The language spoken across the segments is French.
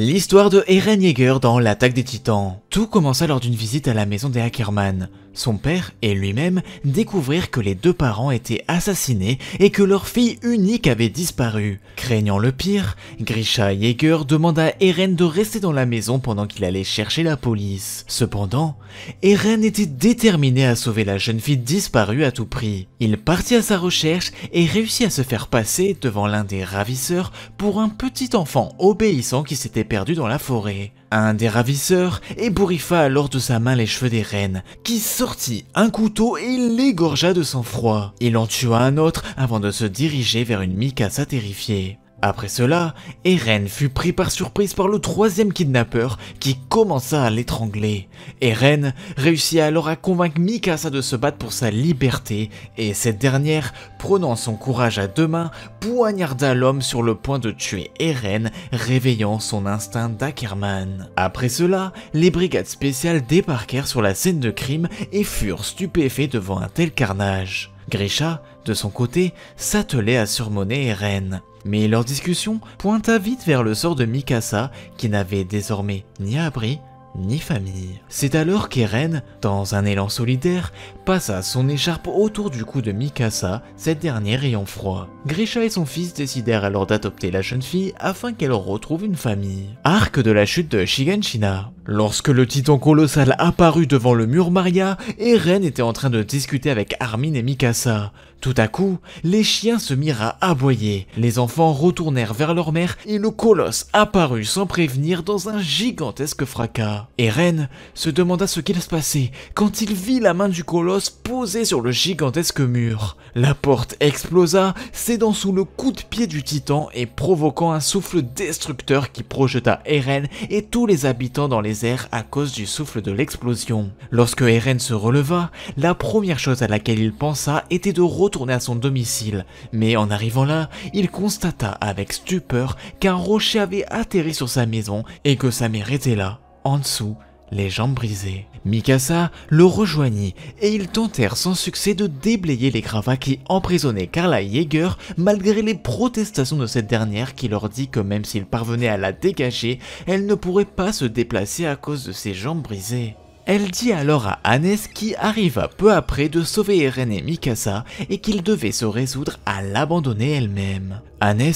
L'histoire de Eren Yeager dans l'attaque des titans. Tout commença lors d'une visite à la maison des Ackerman. Son père et lui-même découvrirent que les deux parents étaient assassinés et que leur fille unique avait disparu. Craignant le pire, Grisha Yeager demanda à Eren de rester dans la maison pendant qu'il allait chercher la police. Cependant, Eren était déterminé à sauver la jeune fille disparue à tout prix. Il partit à sa recherche et réussit à se faire passer devant l'un des ravisseurs pour un petit enfant obéissant qui s'était perdu dans la forêt. Un des ravisseurs ébouriffa alors de sa main les cheveux des reines, qui sortit un couteau et l'égorgea de sang-froid. Il en tua un autre avant de se diriger vers une Mikasa terrifiée. Après cela, Eren fut pris par surprise par le troisième kidnappeur qui commença à l'étrangler. Eren réussit alors à convaincre Mikasa de se battre pour sa liberté et cette dernière, prenant son courage à deux mains, poignarda l'homme sur le point de tuer Eren, réveillant son instinct d'Ackerman. Après cela, les brigades spéciales débarquèrent sur la scène de crime et furent stupéfaits devant un tel carnage. Grisha, de son côté, s'attelait à surmonner Eren. Mais leur discussion pointa vite vers le sort de Mikasa qui n'avait désormais ni abri ni famille. C'est alors qu'Eren, dans un élan solidaire, passa son écharpe autour du cou de Mikasa, cette dernière ayant froid. Grisha et son fils décidèrent alors d'adopter la jeune fille afin qu'elle retrouve une famille. Arc de la chute de Shiganshina Lorsque le titan colossal apparut devant le mur Maria, Eren était en train de discuter avec Armin et Mikasa. Tout à coup, les chiens se mirent à aboyer. Les enfants retournèrent vers leur mère et le colosse apparut sans prévenir dans un gigantesque fracas. Eren se demanda ce qu'il se passait quand il vit la main du colosse posée posé sur le gigantesque mur. La porte explosa, cédant sous le coup de pied du titan et provoquant un souffle destructeur qui projeta Eren et tous les habitants dans les airs à cause du souffle de l'explosion. Lorsque Eren se releva, la première chose à laquelle il pensa était de retourner à son domicile, mais en arrivant là, il constata avec stupeur qu'un rocher avait atterri sur sa maison et que sa mère était là, en dessous, les jambes brisées. Mikasa le rejoignit et ils tentèrent sans succès de déblayer les gravats qui emprisonnaient Carla Yeager malgré les protestations de cette dernière qui leur dit que même s'ils parvenaient à la dégager, elle ne pourrait pas se déplacer à cause de ses jambes brisées. Elle dit alors à Hannes qui arriva peu après de sauver Eren et Mikasa et qu'il devait se résoudre à l'abandonner elle-même. Hannes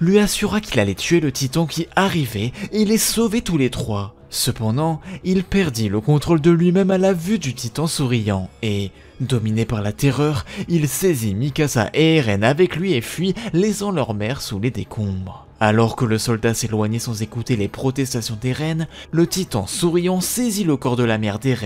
lui assura qu'il allait tuer le titan qui arrivait et les sauver tous les trois. Cependant, il perdit le contrôle de lui-même à la vue du titan souriant et, dominé par la terreur, il saisit Mikasa et Eren avec lui et fuit, laissant leur mère sous les décombres. Alors que le soldat s'éloignait sans écouter les protestations des reines, le titan souriant saisit le corps de la mère des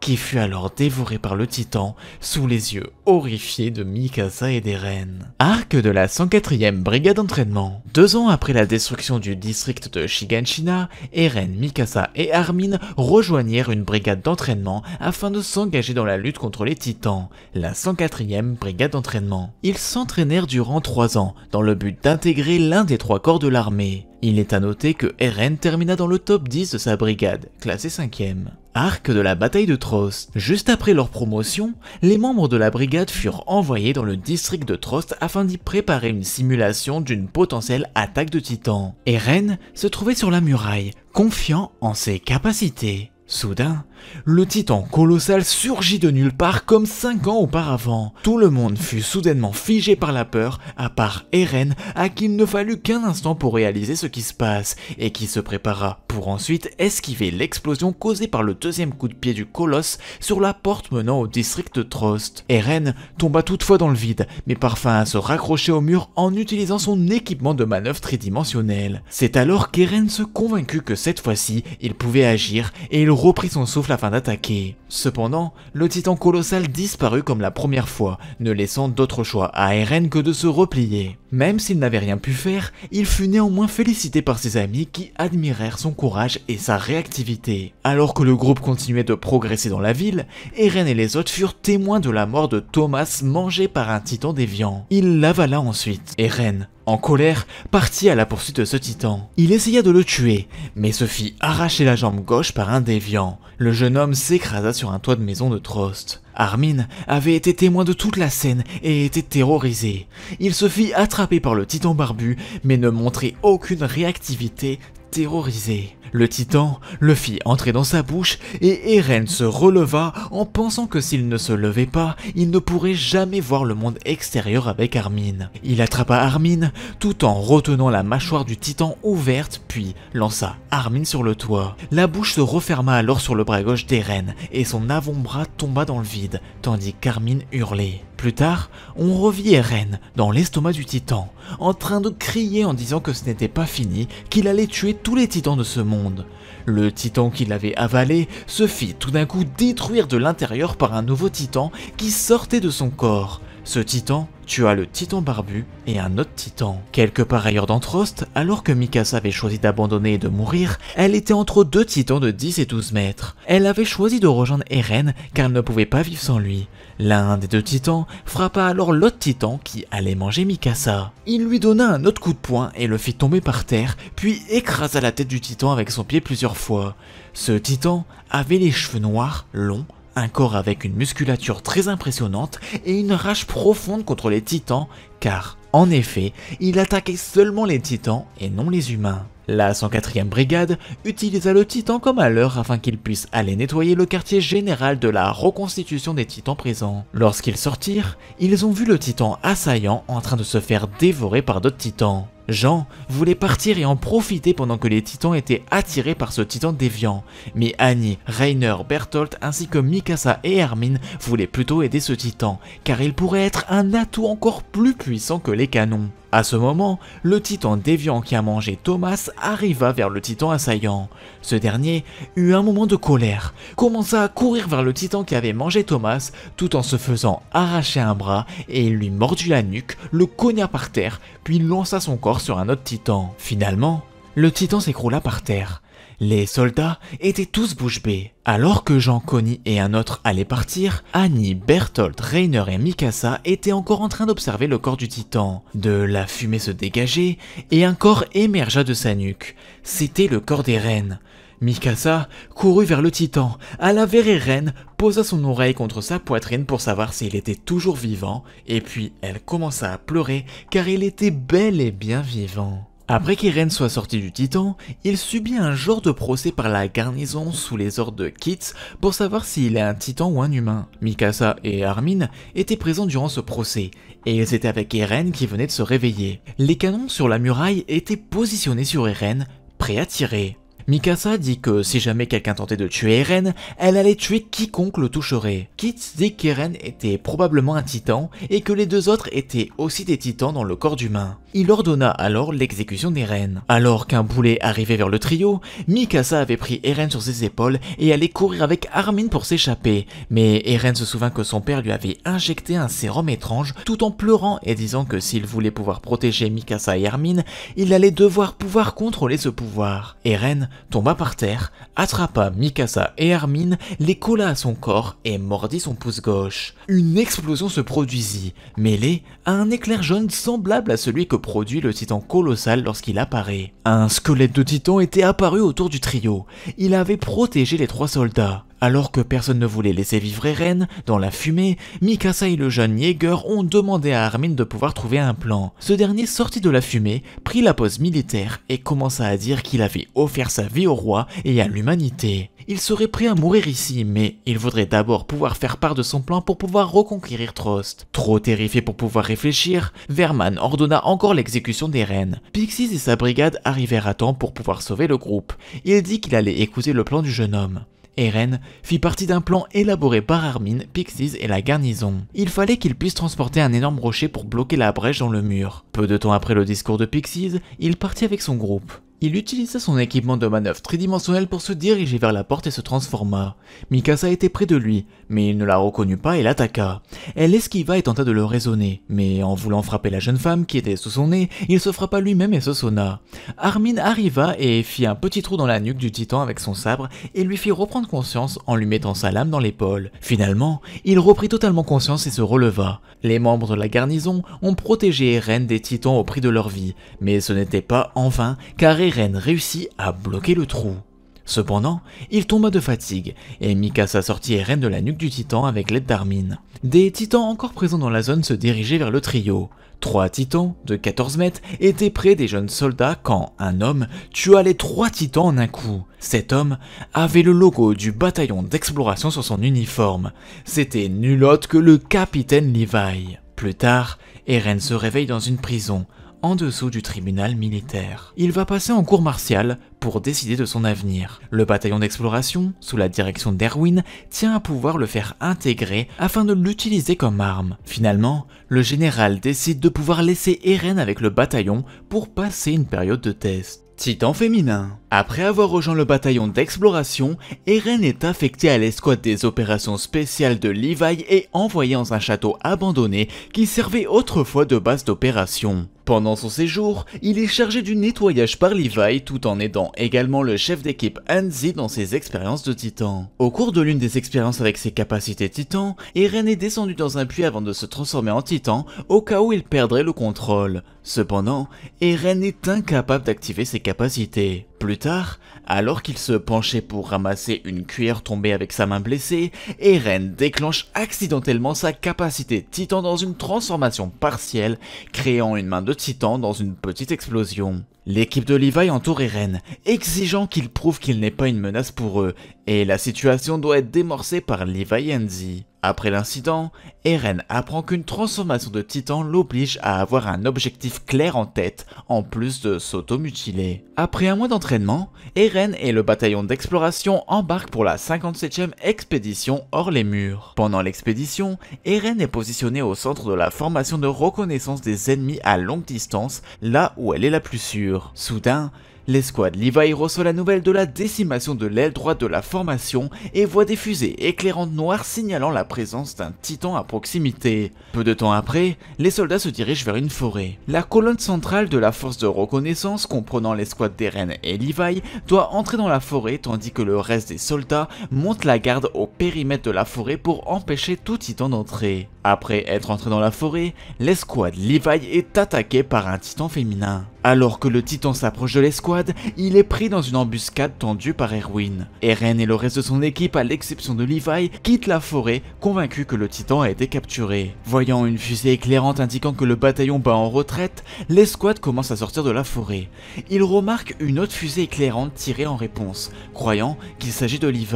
qui fut alors dévoré par le titan, sous les yeux horrifiés de Mikasa et des reines. Arc de la 104e brigade d'entraînement. Deux ans après la destruction du district de Shiganshina, Eren, Mikasa et Armin rejoignirent une brigade d'entraînement afin de s'engager dans la lutte contre les titans, la 104e brigade d'entraînement. Ils s'entraînèrent durant trois ans, dans le but d'intégrer l'un des trois corps de l'armée. Il est à noter que Eren termina dans le top 10 de sa brigade, classée 5 e Arc de la bataille de Trost. Juste après leur promotion, les membres de la brigade furent envoyés dans le district de Trost afin d'y préparer une simulation d'une potentielle attaque de titans. Eren se trouvait sur la muraille, confiant en ses capacités. Soudain, le titan colossal surgit de nulle part comme cinq ans auparavant. Tout le monde fut soudainement figé par la peur, à part Eren, à qui il ne fallut qu'un instant pour réaliser ce qui se passe, et qui se prépara pour ensuite esquiver l'explosion causée par le deuxième coup de pied du colosse sur la porte menant au district de Trost. Eren tomba toutefois dans le vide, mais parvint à se raccrocher au mur en utilisant son équipement de manœuvre tridimensionnel. C'est alors qu'Eren se convaincut que cette fois-ci, il pouvait agir, et il reprit son souffle d'attaquer. Cependant, le titan colossal disparut comme la première fois, ne laissant d'autre choix à Eren que de se replier. Même s'il n'avait rien pu faire, il fut néanmoins félicité par ses amis qui admirèrent son courage et sa réactivité. Alors que le groupe continuait de progresser dans la ville, Eren et les autres furent témoins de la mort de Thomas mangé par un titan déviant. Il l'avala ensuite. Eren, en colère, partit à la poursuite de ce titan. Il essaya de le tuer, mais se fit arracher la jambe gauche par un déviant. Le jeune homme s'écrasa sur un toit de maison de Trost. Armin avait été témoin de toute la scène et était terrorisé. Il se fit attraper par le titan barbu, mais ne montrait aucune réactivité terrorisée. Le titan le fit entrer dans sa bouche et Eren se releva en pensant que s'il ne se levait pas, il ne pourrait jamais voir le monde extérieur avec Armin. Il attrapa Armin tout en retenant la mâchoire du titan ouverte puis lança Armin sur le toit. La bouche se referma alors sur le bras gauche d'Eren et son avant-bras tomba dans le vide tandis qu'Armin hurlait. Plus tard, on revit Eren dans l'estomac du titan, en train de crier en disant que ce n'était pas fini, qu'il allait tuer tous les titans de ce monde. Le titan qui l'avait avalé se fit tout d'un coup détruire de l'intérieur par un nouveau titan qui sortait de son corps. Ce titan tua le titan barbu et un autre titan. Quelque part ailleurs dans Trost, alors que Mikasa avait choisi d'abandonner et de mourir, elle était entre deux titans de 10 et 12 mètres. Elle avait choisi de rejoindre Eren car elle ne pouvait pas vivre sans lui. L'un des deux titans frappa alors l'autre titan qui allait manger Mikasa. Il lui donna un autre coup de poing et le fit tomber par terre, puis écrasa la tête du titan avec son pied plusieurs fois. Ce titan avait les cheveux noirs, longs, un corps avec une musculature très impressionnante et une rage profonde contre les titans, car en effet, il attaquait seulement les titans et non les humains. La 104e brigade utilisa le Titan comme à l'heure afin qu'il puisse aller nettoyer le quartier général de la reconstitution des Titans présents. Lorsqu'ils sortirent, ils ont vu le Titan assaillant en train de se faire dévorer par d'autres Titans. Jean voulait partir et en profiter pendant que les titans étaient attirés par ce titan déviant, mais Annie, Rainer, Bertolt ainsi que Mikasa et Hermine voulaient plutôt aider ce titan, car il pourrait être un atout encore plus puissant que les canons. À ce moment, le titan déviant qui a mangé Thomas arriva vers le titan assaillant. Ce dernier eut un moment de colère, commença à courir vers le titan qui avait mangé Thomas tout en se faisant arracher un bras et il lui mordit la nuque, le cogna par terre, puis lança son corps sur un autre titan. Finalement, le titan s'écroula par terre. Les soldats étaient tous bouche bée. Alors que Jean Conny et un autre allaient partir, Annie, Berthold, Rainer et Mikasa étaient encore en train d'observer le corps du titan. De la fumée se dégageait et un corps émergea de sa nuque. C'était le corps des reines. Mikasa courut vers le titan, alla vers Eren, posa son oreille contre sa poitrine pour savoir s'il était toujours vivant, et puis elle commença à pleurer car il était bel et bien vivant. Après qu'Eren soit sorti du Titan, il subit un genre de procès par la garnison sous les ordres de Kitz pour savoir s'il est un Titan ou un humain. Mikasa et Armin étaient présents durant ce procès, et ils étaient avec Eren qui venait de se réveiller. Les canons sur la muraille étaient positionnés sur Eren, prêts à tirer. Mikasa dit que si jamais quelqu'un tentait de tuer Eren, elle allait tuer quiconque le toucherait. Kit dit qu'Eren était probablement un titan et que les deux autres étaient aussi des titans dans le corps d'humain. Il ordonna alors l'exécution d'Eren. Alors qu'un boulet arrivait vers le trio, Mikasa avait pris Eren sur ses épaules et allait courir avec Armin pour s'échapper, mais Eren se souvint que son père lui avait injecté un sérum étrange tout en pleurant et disant que s'il voulait pouvoir protéger Mikasa et Armin, il allait devoir pouvoir contrôler ce pouvoir. Eren tomba par terre, attrapa Mikasa et Armin, les colla à son corps et mordit son pouce gauche. Une explosion se produisit, mêlée à un éclair jaune semblable à celui que produit le titan colossal lorsqu'il apparaît. Un squelette de titan était apparu autour du trio. Il avait protégé les trois soldats. Alors que personne ne voulait laisser vivre Eren, dans la fumée, Mikasa et le jeune Jaeger ont demandé à Armin de pouvoir trouver un plan. Ce dernier sortit de la fumée, prit la pose militaire et commença à dire qu'il avait offert sa vie au roi et à l'humanité. Il serait prêt à mourir ici, mais il voudrait d'abord pouvoir faire part de son plan pour pouvoir reconquérir Trost. Trop terrifié pour pouvoir réfléchir, Verman ordonna encore l'exécution des reines. Pixies et sa brigade arrivèrent à temps pour pouvoir sauver le groupe. Il dit qu'il allait écouter le plan du jeune homme. Eren, fit partie d'un plan élaboré par Armin, Pixies et la garnison. Il fallait qu'ils puissent transporter un énorme rocher pour bloquer la brèche dans le mur. Peu de temps après le discours de Pixies, il partit avec son groupe. Il utilisa son équipement de manœuvre tridimensionnel pour se diriger vers la porte et se transforma. Mikasa était près de lui, mais il ne la reconnut pas et l'attaqua. Elle esquiva et tenta de le raisonner, mais en voulant frapper la jeune femme qui était sous son nez, il se frappa lui-même et se sonna. Armin arriva et fit un petit trou dans la nuque du titan avec son sabre et lui fit reprendre conscience en lui mettant sa lame dans l'épaule. Finalement, il reprit totalement conscience et se releva. Les membres de la garnison ont protégé Eren des titans au prix de leur vie, mais ce n'était pas en vain car Eren réussit à bloquer le trou. Cependant, il tomba de fatigue, et Mikasa sortit Eren de la nuque du titan avec l'aide d'Armin. Des titans encore présents dans la zone se dirigeaient vers le trio. Trois titans, de 14 mètres, étaient près des jeunes soldats quand un homme tua les trois titans en un coup. Cet homme avait le logo du bataillon d'exploration sur son uniforme. C'était nul autre que le capitaine Levi. Plus tard, Eren se réveille dans une prison, en dessous du tribunal militaire. Il va passer en cour martiale pour décider de son avenir. Le bataillon d'exploration, sous la direction d'Erwin, tient à pouvoir le faire intégrer afin de l'utiliser comme arme. Finalement, le général décide de pouvoir laisser Eren avec le bataillon pour passer une période de test. Titan féminin après avoir rejoint le bataillon d'exploration, Eren est affecté à l'escouade des opérations spéciales de Levi et envoyé dans un château abandonné qui servait autrefois de base d'opération. Pendant son séjour, il est chargé du nettoyage par Levi tout en aidant également le chef d'équipe Anzi dans ses expériences de titan. Au cours de l'une des expériences avec ses capacités titan, Eren est descendu dans un puits avant de se transformer en titan au cas où il perdrait le contrôle. Cependant, Eren est incapable d'activer ses capacités. Plus tard, alors qu'il se penchait pour ramasser une cuillère tombée avec sa main blessée, Eren déclenche accidentellement sa capacité titan dans une transformation partielle, créant une main de titan dans une petite explosion. L'équipe de Levi entoure Eren, exigeant qu'il prouve qu'il n'est pas une menace pour eux, et la situation doit être démorcée par Levi Andy. Après l'incident, Eren apprend qu'une transformation de titan l'oblige à avoir un objectif clair en tête, en plus de s'auto-mutiler. Après un mois d'entraînement, Eren et le bataillon d'exploration embarquent pour la 57e expédition hors les murs. Pendant l'expédition, Eren est positionné au centre de la formation de reconnaissance des ennemis à longue distance, là où elle est la plus sûre. Soudain, L'escouade Levi reçoit la nouvelle de la décimation de l'aile droite de la formation et voit des fusées éclairantes noires signalant la présence d'un titan à proximité. Peu de temps après, les soldats se dirigent vers une forêt. La colonne centrale de la force de reconnaissance comprenant l'escouade d'Eren et Levi doit entrer dans la forêt tandis que le reste des soldats monte la garde au périmètre de la forêt pour empêcher tout titan d'entrer. Après être entré dans la forêt, l'escouade Levi est attaquée par un titan féminin. Alors que le titan s'approche de l'escouade, il est pris dans une embuscade tendue par Erwin. Eren et le reste de son équipe, à l'exception de Levi, quittent la forêt, convaincus que le titan a été capturé. Voyant une fusée éclairante indiquant que le bataillon bat en retraite, l'escouade commence à sortir de la forêt. Ils remarquent une autre fusée éclairante tirée en réponse, croyant qu'il s'agit de Levi.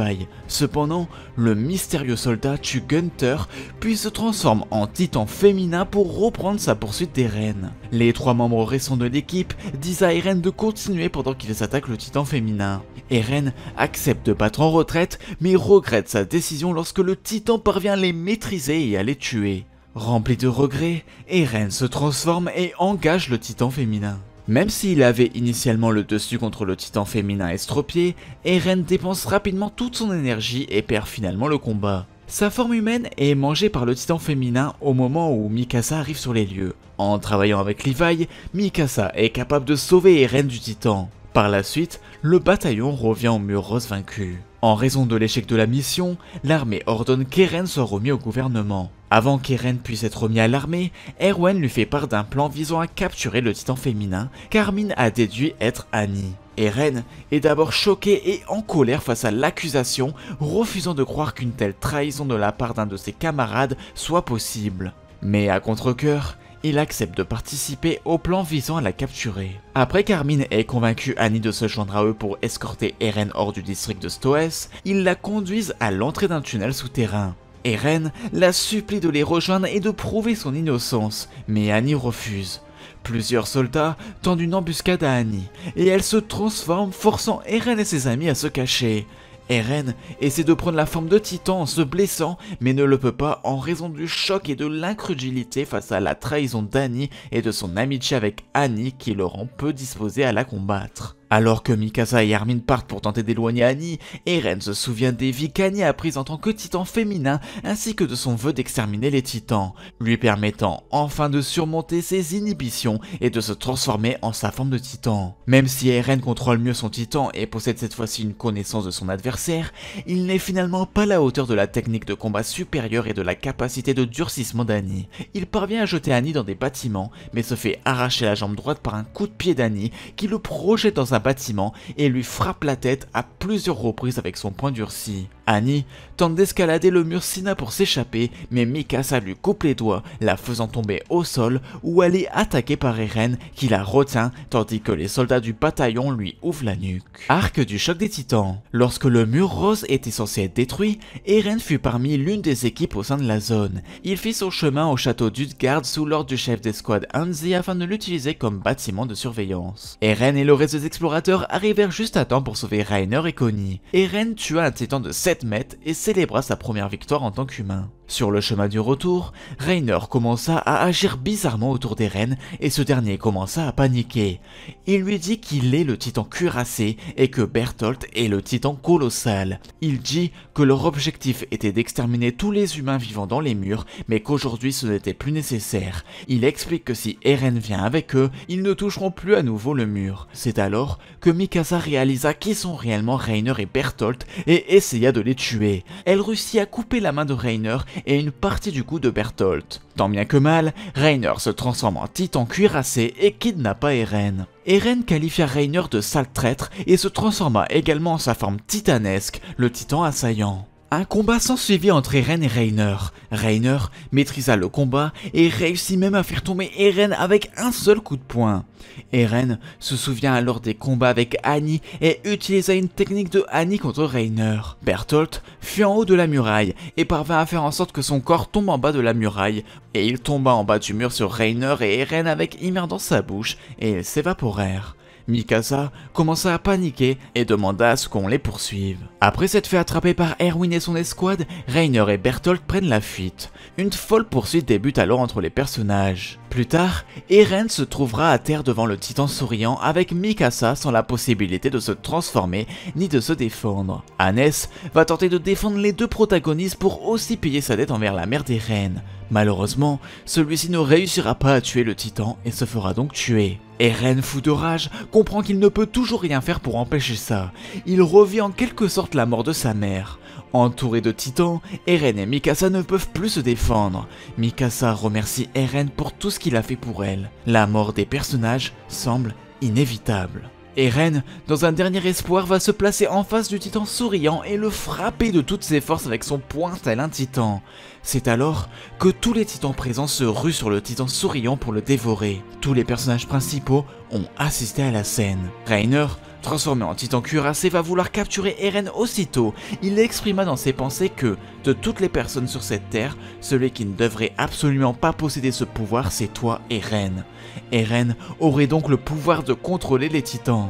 Cependant, le mystérieux soldat tue Gunther, puis se transforme en titan féminin pour reprendre sa poursuite d'Eren. Les trois membres récents de l'équipe disent à Eren de continuer pendant qu'ils attaquent le titan féminin. Eren accepte de battre en retraite, mais regrette sa décision lorsque le titan parvient à les maîtriser et à les tuer. Rempli de regrets, Eren se transforme et engage le titan féminin. Même s'il avait initialement le dessus contre le titan féminin estropié, Eren dépense rapidement toute son énergie et perd finalement le combat. Sa forme humaine est mangée par le titan féminin au moment où Mikasa arrive sur les lieux. En travaillant avec Levi, Mikasa est capable de sauver Eren du Titan. Par la suite, le bataillon revient au mur rose vaincu. En raison de l'échec de la mission, l'armée ordonne qu'Eren soit remis au gouvernement. Avant qu'Eren puisse être remis à l'armée, Erwen lui fait part d'un plan visant à capturer le titan féminin qu'Armin a déduit être Annie. Eren est d'abord choqué et en colère face à l'accusation, refusant de croire qu'une telle trahison de la part d'un de ses camarades soit possible. Mais à contre-coeur, il accepte de participer au plan visant à la capturer. Après qu'Armin ait convaincu Annie de se joindre à eux pour escorter Eren hors du district de Stoes, ils la conduisent à l'entrée d'un tunnel souterrain. Eren la supplie de les rejoindre et de prouver son innocence, mais Annie refuse. Plusieurs soldats tendent une embuscade à Annie, et elle se transforme forçant Eren et ses amis à se cacher. Eren essaie de prendre la forme de Titan en se blessant, mais ne le peut pas en raison du choc et de l'incrédulité face à la trahison d'Annie et de son amitié avec Annie qui le rend peu disposé à la combattre. Alors que Mikasa et Armin partent pour tenter d'éloigner Annie, Eren se souvient des vies qu'Annie a prises en tant que titan féminin ainsi que de son vœu d'exterminer les titans, lui permettant enfin de surmonter ses inhibitions et de se transformer en sa forme de titan. Même si Eren contrôle mieux son titan et possède cette fois-ci une connaissance de son adversaire, il n'est finalement pas à la hauteur de la technique de combat supérieure et de la capacité de durcissement d'Annie. Il parvient à jeter Annie dans des bâtiments, mais se fait arracher la jambe droite par un coup de pied d'Annie qui le projette dans un bâtiment et lui frappe la tête à plusieurs reprises avec son poing durci. Annie tente d'escalader le mur Sina pour s'échapper, mais Mikasa lui coupe les doigts, la faisant tomber au sol où elle est attaquée par Eren qui la retient tandis que les soldats du bataillon lui ouvrent la nuque. Arc du choc des titans. Lorsque le mur rose était censé être détruit, Eren fut parmi l'une des équipes au sein de la zone. Il fit son chemin au château d'Utgard sous l'ordre du chef d'escouade Hanzi afin de l'utiliser comme bâtiment de surveillance. Eren et le reste des explorateurs arrivèrent juste à temps pour sauver Rainer et Connie. Eren tua un titan de 7 et célébra sa première victoire en tant qu'humain. Sur le chemin du retour, Rainer commença à agir bizarrement autour d'Eren et ce dernier commença à paniquer. Il lui dit qu'il est le titan cuirassé et que Berthold est le titan colossal. Il dit que leur objectif était d'exterminer tous les humains vivant dans les murs mais qu'aujourd'hui ce n'était plus nécessaire. Il explique que si Eren vient avec eux, ils ne toucheront plus à nouveau le mur. C'est alors que Mikasa réalisa qui sont réellement Rainer et Berthold et essaya de les tuer. Elle réussit à couper la main de Rainer et une partie du coup de Bertholdt. Tant bien que mal, Rainer se transforme en titan cuirassé et kidnappa Eren. Eren qualifia Rainer de sale traître et se transforma également en sa forme titanesque, le titan assaillant. Un combat s'ensuivit entre Eren et Rainer. Rainer maîtrisa le combat et réussit même à faire tomber Eren avec un seul coup de poing. Eren se souvient alors des combats avec Annie et utilisa une technique de Annie contre Rainer. Bertholdt fut en haut de la muraille et parvint à faire en sorte que son corps tombe en bas de la muraille et il tomba en bas du mur sur Rainer et Eren avec Ymir dans sa bouche et ils s'évaporèrent. Mikasa commença à paniquer et demanda à ce qu'on les poursuive. Après s'être fait attraper par Erwin et son escouade, Rainer et Bertolt prennent la fuite. Une folle poursuite débute alors entre les personnages. Plus tard, Eren se trouvera à terre devant le titan souriant avec Mikasa sans la possibilité de se transformer ni de se défendre. Hannes va tenter de défendre les deux protagonistes pour aussi payer sa dette envers la mère d'Eren. Malheureusement, celui-ci ne réussira pas à tuer le titan et se fera donc tuer. Eren, fou de rage, comprend qu'il ne peut toujours rien faire pour empêcher ça. Il revit en quelque sorte la mort de sa mère. Entouré de titans, Eren et Mikasa ne peuvent plus se défendre. Mikasa remercie Eren pour tout ce qu'il a fait pour elle. La mort des personnages semble inévitable. Eren, dans un dernier espoir, va se placer en face du titan souriant et le frapper de toutes ses forces avec son poing tel un titan. C'est alors que tous les titans présents se ruent sur le titan souriant pour le dévorer. Tous les personnages principaux ont assisté à la scène. Rainer, transformé en titan cuirassé, va vouloir capturer Eren aussitôt. Il exprima dans ses pensées que, de toutes les personnes sur cette terre, celui qui ne devrait absolument pas posséder ce pouvoir, c'est toi, Eren. Eren aurait donc le pouvoir de contrôler les titans.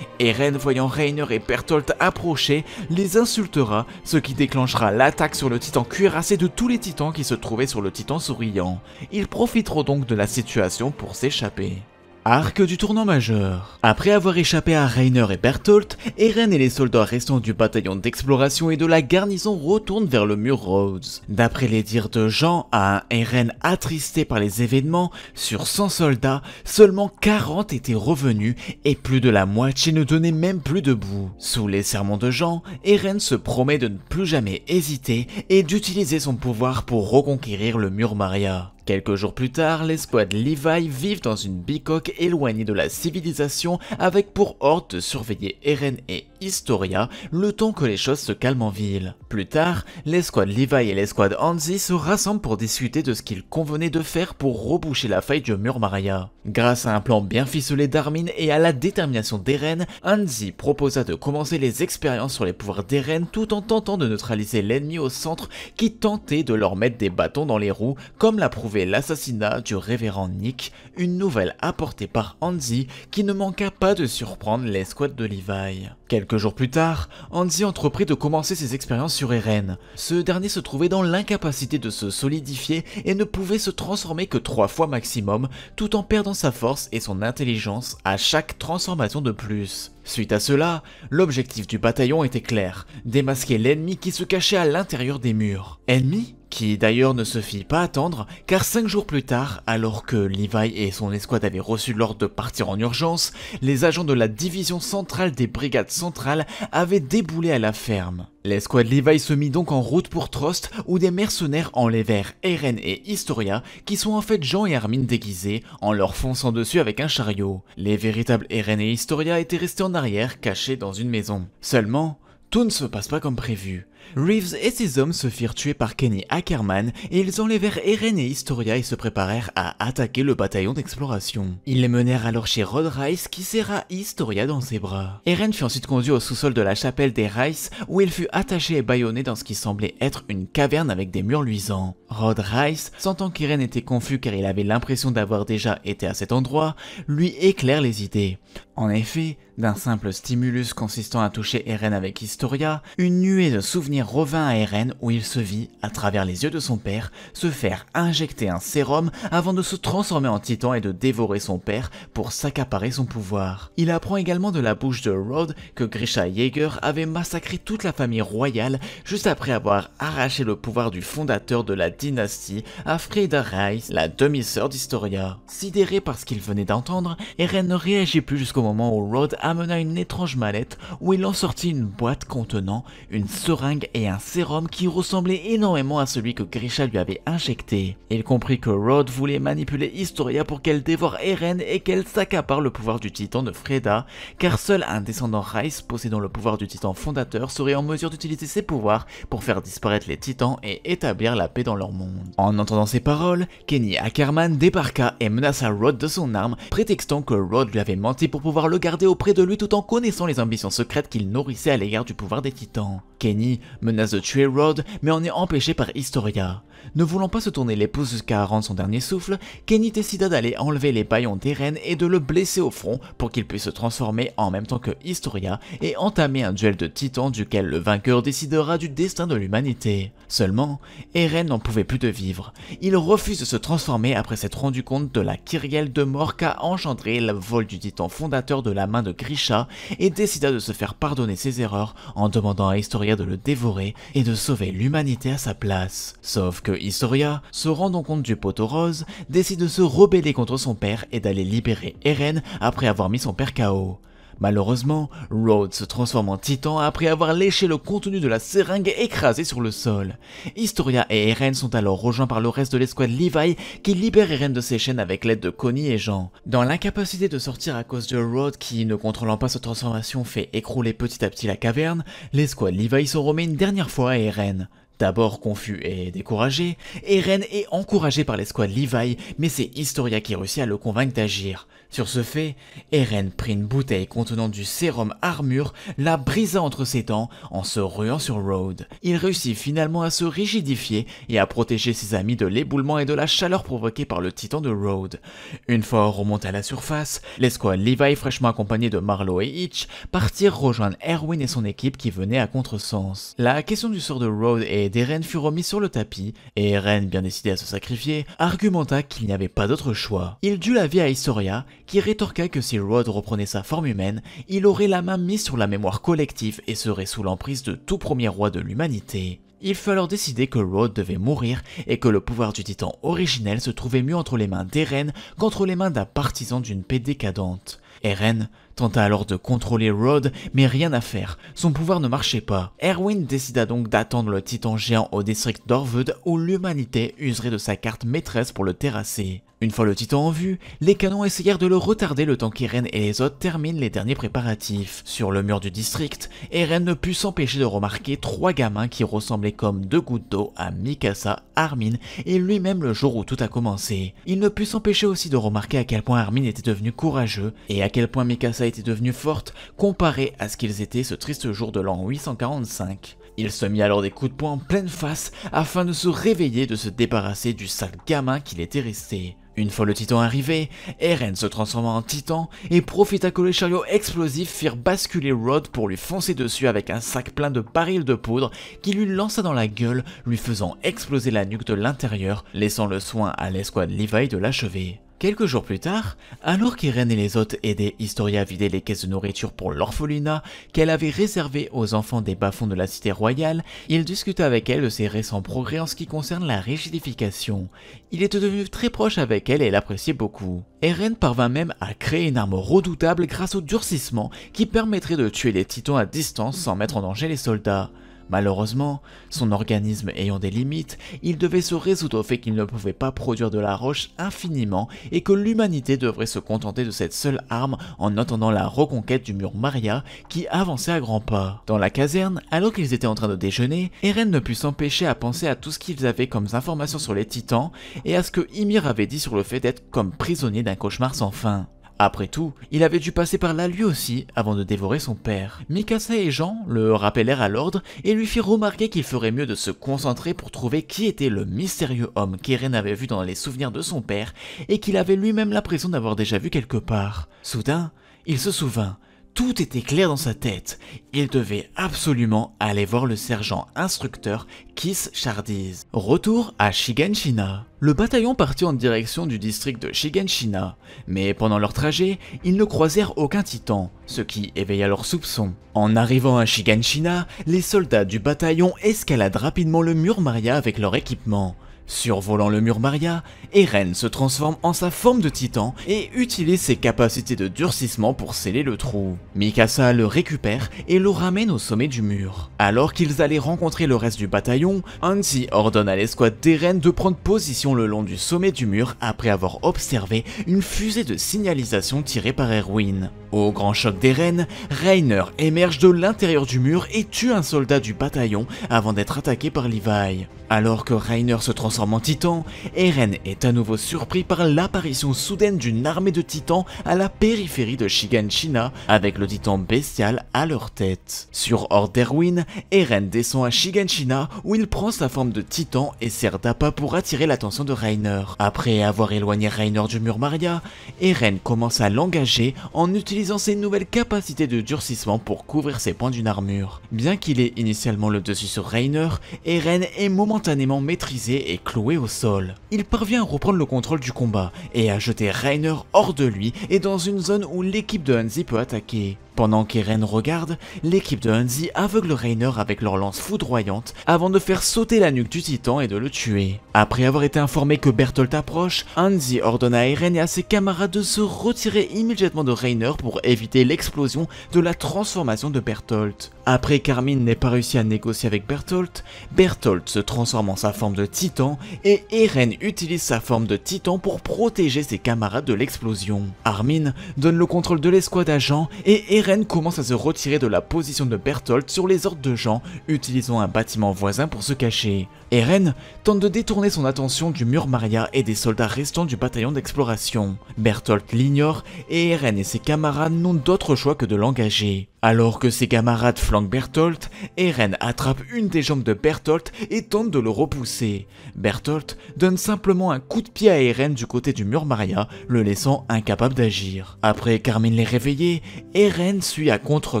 Eren voyant Reiner et Bertolt approcher, les insultera, ce qui déclenchera l'attaque sur le titan cuirassé de tous les titans qui se trouvaient sur le titan souriant. Ils profiteront donc de la situation pour s'échapper. Arc du tournant majeur. Après avoir échappé à Rainer et Bertholdt, Eren et les soldats restants du bataillon d'exploration et de la garnison retournent vers le mur Rhodes. D'après les dires de Jean à un Eren attristé par les événements, sur 100 soldats, seulement 40 étaient revenus et plus de la moitié ne donnait même plus debout. Sous les sermons de Jean, Eren se promet de ne plus jamais hésiter et d'utiliser son pouvoir pour reconquérir le mur Maria. Quelques jours plus tard, l'escouade Levi vivent dans une bicoque éloignée de la civilisation avec pour horde de surveiller Eren et Historia, le temps que les choses se calment en ville. Plus tard, l'escouade Levi et l'escouade hanzi se rassemblent pour discuter de ce qu'il convenait de faire pour reboucher la faille du mur Maria. Grâce à un plan bien ficelé d'Armin et à la détermination d'Eren, hanzi proposa de commencer les expériences sur les pouvoirs d'Eren tout en tentant de neutraliser l'ennemi au centre qui tentait de leur mettre des bâtons dans les roues, comme l'a prouvé l'assassinat du révérend Nick, une nouvelle apportée par hanzi qui ne manqua pas de surprendre l'escouade de Levi. Quelques jours plus tard, Andy entreprit de commencer ses expériences sur Eren. Ce dernier se trouvait dans l'incapacité de se solidifier et ne pouvait se transformer que trois fois maximum, tout en perdant sa force et son intelligence à chaque transformation de plus. Suite à cela, l'objectif du bataillon était clair, démasquer l'ennemi qui se cachait à l'intérieur des murs. Ennemi qui d'ailleurs ne se fit pas attendre, car cinq jours plus tard, alors que Levi et son escouade avaient reçu l'ordre de partir en urgence, les agents de la division centrale des brigades centrales avaient déboulé à la ferme. L'escouade Levi se mit donc en route pour Trost, où des mercenaires enlevèrent Eren et Historia, qui sont en fait Jean et Armin déguisés, en leur fonçant dessus avec un chariot. Les véritables Eren et Historia étaient restés en arrière, cachés dans une maison. Seulement, tout ne se passe pas comme prévu. Reeves et ses hommes se firent tuer par Kenny Ackerman et ils enlevèrent Eren et Historia et se préparèrent à attaquer le bataillon d'exploration. Ils les menèrent alors chez Rod Rice qui serra Historia dans ses bras. Eren fut ensuite conduit au sous-sol de la chapelle des Rice où il fut attaché et bâillonné dans ce qui semblait être une caverne avec des murs luisants. Rod Rice, sentant qu'Eren était confus car il avait l'impression d'avoir déjà été à cet endroit, lui éclaire les idées. En effet, d'un simple stimulus consistant à toucher Eren avec Historia, une nuée de souvenirs revint à Eren où il se vit, à travers les yeux de son père, se faire injecter un sérum avant de se transformer en titan et de dévorer son père pour s'accaparer son pouvoir. Il apprend également de la bouche de Rod que Grisha Jaeger avait massacré toute la famille royale juste après avoir arraché le pouvoir du fondateur de la dynastie à Frida la demi-sœur d'Historia. Sidéré par ce qu'il venait d'entendre, Eren ne réagit plus jusqu'au moment où Rod amena une étrange mallette où il en sortit une boîte contenant une seringue et un sérum qui ressemblait énormément à celui que Grisha lui avait injecté. Il comprit que Rod voulait manipuler Historia pour qu'elle dévore Eren et qu'elle s'accapare le pouvoir du titan de Freda, car seul un descendant Rice possédant le pouvoir du titan fondateur serait en mesure d'utiliser ses pouvoirs pour faire disparaître les titans et établir la paix dans leur monde. En entendant ces paroles, Kenny Ackerman débarqua et menaça Rod de son arme, prétextant que Rod lui avait menti pour pouvoir le garder auprès de lui tout en connaissant les ambitions secrètes qu'il nourrissait à l'égard du pouvoir des titans. Kenny menace de tuer Rod, mais on est empêché par Historia. Ne voulant pas se tourner les pouces jusqu'à rendre son dernier souffle, Kenny décida d'aller enlever les baillons d'Eren et de le blesser au front pour qu'il puisse se transformer en même temps que Historia et entamer un duel de titans duquel le vainqueur décidera du destin de l'humanité. Seulement, Eren n'en pouvait plus de vivre. Il refuse de se transformer après s'être rendu compte de la kyrielle de mort qu'a engendré le vol du titan fondateur de la main de Grisha et décida de se faire pardonner ses erreurs en demandant à Historia de le dévorer et de sauver l'humanité à sa place. Sauf que Historia, se rendant compte du poteau rose, décide de se rebeller contre son père et d'aller libérer Eren après avoir mis son père KO. Malheureusement, Rhodes se transforme en titan après avoir léché le contenu de la seringue écrasée sur le sol. Historia et Eren sont alors rejoints par le reste de l'escouade Levi qui libère Eren de ses chaînes avec l'aide de Connie et Jean. Dans l'incapacité de sortir à cause de Rhodes qui, ne contrôlant pas sa transformation, fait écrouler petit à petit la caverne, l'escouade Levi se remet une dernière fois à Eren. D'abord confus et découragé, Eren est encouragé par l'escouade Levi, mais c'est Historia qui réussit à le convaincre d'agir. Sur ce fait, Eren prit une bouteille contenant du sérum armure, la brisa entre ses dents en se ruant sur Road. Il réussit finalement à se rigidifier et à protéger ses amis de l'éboulement et de la chaleur provoquée par le titan de Road. Une fois remonté à la surface, l'escouade Levi fraîchement accompagnée de Marlowe et Hitch partirent rejoindre Erwin et son équipe qui venaient à contresens. La question du sort de Road et d'Eren fut remise sur le tapis et Eren, bien décidé à se sacrifier, argumenta qu'il n'y avait pas d'autre choix. Il dut la vie à Historia qui rétorqua que si Rod reprenait sa forme humaine, il aurait la main mise sur la mémoire collective et serait sous l'emprise de tout premier roi de l'humanité. Il fut alors décidé que Rod devait mourir et que le pouvoir du titan originel se trouvait mieux entre les mains d'Eren qu'entre les mains d'un partisan d'une paix décadente. Eren tenta alors de contrôler Rod, mais rien à faire, son pouvoir ne marchait pas. Erwin décida donc d'attendre le titan géant au district d'Orvud où l'humanité userait de sa carte maîtresse pour le terrasser. Une fois le titan en vue, les canons essayèrent de le retarder le temps qu'Eren et les autres terminent les derniers préparatifs. Sur le mur du district, Eren ne put s'empêcher de remarquer trois gamins qui ressemblaient comme deux gouttes d'eau à Mikasa, Armin et lui-même le jour où tout a commencé. Il ne put s'empêcher aussi de remarquer à quel point Armin était devenu courageux et à quel point Mikasa était devenue forte comparée à ce qu'ils étaient ce triste jour de l'an 845. Il se mit alors des coups de poing en pleine face afin de se réveiller de se débarrasser du sac gamin qu'il était resté. Une fois le titan arrivé, Eren se transforma en titan et profita que les chariots explosifs firent basculer Rod pour lui foncer dessus avec un sac plein de barils de poudre qui lui lança dans la gueule, lui faisant exploser la nuque de l'intérieur, laissant le soin à l'escouade Levi de l'achever. Quelques jours plus tard, alors qu'Irène et les autres aidaient Historia à vider les caisses de nourriture pour l'orphelinat qu'elle avait réservé aux enfants des bas-fonds de la cité royale, il discuta avec elle de ses récents progrès en ce qui concerne la rigidification. Il était devenu très proche avec elle et l'appréciait beaucoup. Eren parvint même à créer une arme redoutable grâce au durcissement qui permettrait de tuer les titans à distance sans mettre en danger les soldats. Malheureusement, son organisme ayant des limites, il devait se résoudre au fait qu'il ne pouvait pas produire de la roche infiniment et que l'humanité devrait se contenter de cette seule arme en attendant la reconquête du mur Maria qui avançait à grands pas. Dans la caserne, alors qu'ils étaient en train de déjeuner, Eren ne put s'empêcher à penser à tout ce qu'ils avaient comme informations sur les titans et à ce que Ymir avait dit sur le fait d'être comme prisonnier d'un cauchemar sans fin. Après tout, il avait dû passer par là lui aussi avant de dévorer son père. Mikasa et Jean le rappelèrent à l'ordre et lui firent remarquer qu'il ferait mieux de se concentrer pour trouver qui était le mystérieux homme qu'Eren avait vu dans les souvenirs de son père et qu'il avait lui-même l'impression d'avoir déjà vu quelque part. Soudain, il se souvint tout était clair dans sa tête. Il devait absolument aller voir le sergent instructeur Kiss Chardiz. Retour à Shiganshina. Le bataillon partit en direction du district de Shiganshina, mais pendant leur trajet, ils ne croisèrent aucun titan, ce qui éveilla leurs soupçons. En arrivant à Shiganshina, les soldats du bataillon escaladent rapidement le mur Maria avec leur équipement. Survolant le mur Maria, Eren se transforme en sa forme de titan et utilise ses capacités de durcissement pour sceller le trou. Mikasa le récupère et le ramène au sommet du mur. Alors qu'ils allaient rencontrer le reste du bataillon, Hansi ordonne à l'escouade d'Eren de prendre position le long du sommet du mur après avoir observé une fusée de signalisation tirée par Erwin. Au grand choc des reines, Rainer émerge de l'intérieur du mur et tue un soldat du bataillon avant d'être attaqué par Levi. Alors que Rainer se transforme en titan, Eren est à nouveau surpris par l'apparition soudaine d'une armée de titans à la périphérie de Shiganshina avec le titan bestial à leur tête. Sur d'Erwin, Eren descend à Shiganshina où il prend sa forme de titan et sert d'appât pour attirer l'attention de Rainer. Après avoir éloigné Rainer du mur Maria, Eren commence à l'engager en utilisant utilisant ses nouvelles capacités de durcissement pour couvrir ses points d'une armure. Bien qu'il ait initialement le dessus sur Rainer, Eren est momentanément maîtrisé et cloué au sol. Il parvient à reprendre le contrôle du combat et à jeter Rainer hors de lui et dans une zone où l'équipe de Hanzi peut attaquer. Pendant qu'Eren regarde, l'équipe de Hanzi aveugle Rainer avec leur lance foudroyante avant de faire sauter la nuque du titan et de le tuer. Après avoir été informé que Bertolt approche, Hanzi ordonne à Eren et à ses camarades de se retirer immédiatement de Rainer pour éviter l'explosion de la transformation de Bertolt. Après qu'Armin n'ait pas réussi à négocier avec Bertholdt, Bertholdt se transforme en sa forme de titan et Eren utilise sa forme de titan pour protéger ses camarades de l'explosion. Armin donne le contrôle de l'escouade à Jean et Eren commence à se retirer de la position de Bertholdt sur les ordres de Jean, utilisant un bâtiment voisin pour se cacher. Eren tente de détourner son attention du mur Maria et des soldats restants du bataillon d'exploration. Bertholdt l'ignore et Eren et ses camarades n'ont d'autre choix que de l'engager. Alors que ses camarades flanquent Bertholdt, Eren attrape une des jambes de Bertholdt et tente de le repousser. Bertholdt donne simplement un coup de pied à Eren du côté du mur Maria, le laissant incapable d'agir. Après Carmine les réveiller, Eren suit à contre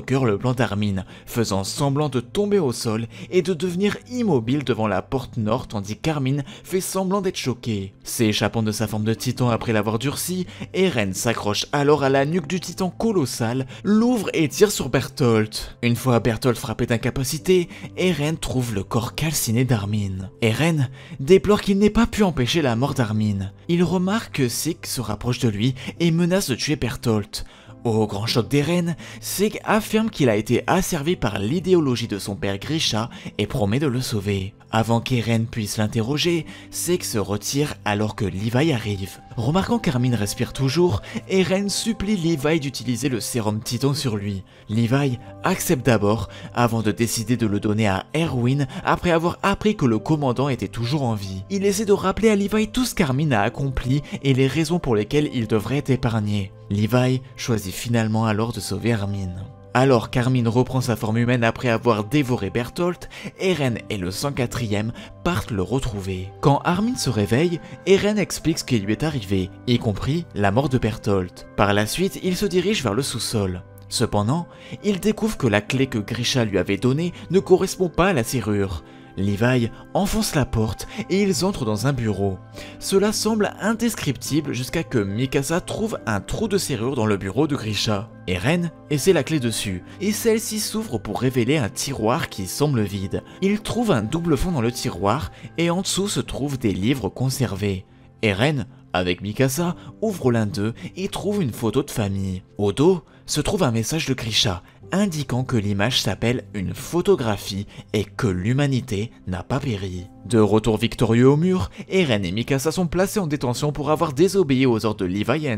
coeur le plan d'Armin, faisant semblant de tomber au sol et de devenir immobile devant la porte nord tandis qu'Armin fait semblant d'être choqué. S'échappant de sa forme de titan après l'avoir durci, Eren s'accroche alors à la nuque du titan colossal, l'ouvre et tire sur Bertolt. Une fois Bertolt frappé d'incapacité, Eren trouve le corps calciné d'Armin. Eren déplore qu'il n'ait pas pu empêcher la mort d'Armin. Il remarque que Sick se rapproche de lui et menace de tuer Bertolt. Au grand choc d'Eren, reines, affirme qu'il a été asservi par l'idéologie de son père Grisha et promet de le sauver. Avant qu'Eren puisse l'interroger, Sig se retire alors que Levi arrive. Remarquant qu'Armin respire toujours, Eren supplie Levi d'utiliser le sérum titan sur lui. Levi accepte d'abord, avant de décider de le donner à Erwin après avoir appris que le commandant était toujours en vie. Il essaie de rappeler à Levi tout ce qu'Armin a accompli et les raisons pour lesquelles il devrait être épargné. Levi choisit finalement alors de sauver Armin. Alors qu'Armin reprend sa forme humaine après avoir dévoré Bertholdt, Eren et le 104e partent le retrouver. Quand Armin se réveille, Eren explique ce qui lui est arrivé, y compris la mort de Bertholdt. Par la suite, il se dirige vers le sous-sol. Cependant, il découvre que la clé que Grisha lui avait donnée ne correspond pas à la serrure. Levi enfonce la porte et ils entrent dans un bureau. Cela semble indescriptible jusqu'à que Mikasa trouve un trou de serrure dans le bureau de Grisha. Eren essaie la clé dessus, et celle-ci s'ouvre pour révéler un tiroir qui semble vide. Il trouve un double fond dans le tiroir, et en dessous se trouvent des livres conservés. Eren, avec Mikasa, ouvre l'un d'eux et trouve une photo de famille. Au dos se trouve un message de Grisha, indiquant que l'image s'appelle une photographie et que l'humanité n'a pas péri. De retour victorieux au mur, Eren et Mikasa sont placés en détention pour avoir désobéi aux ordres de Levi et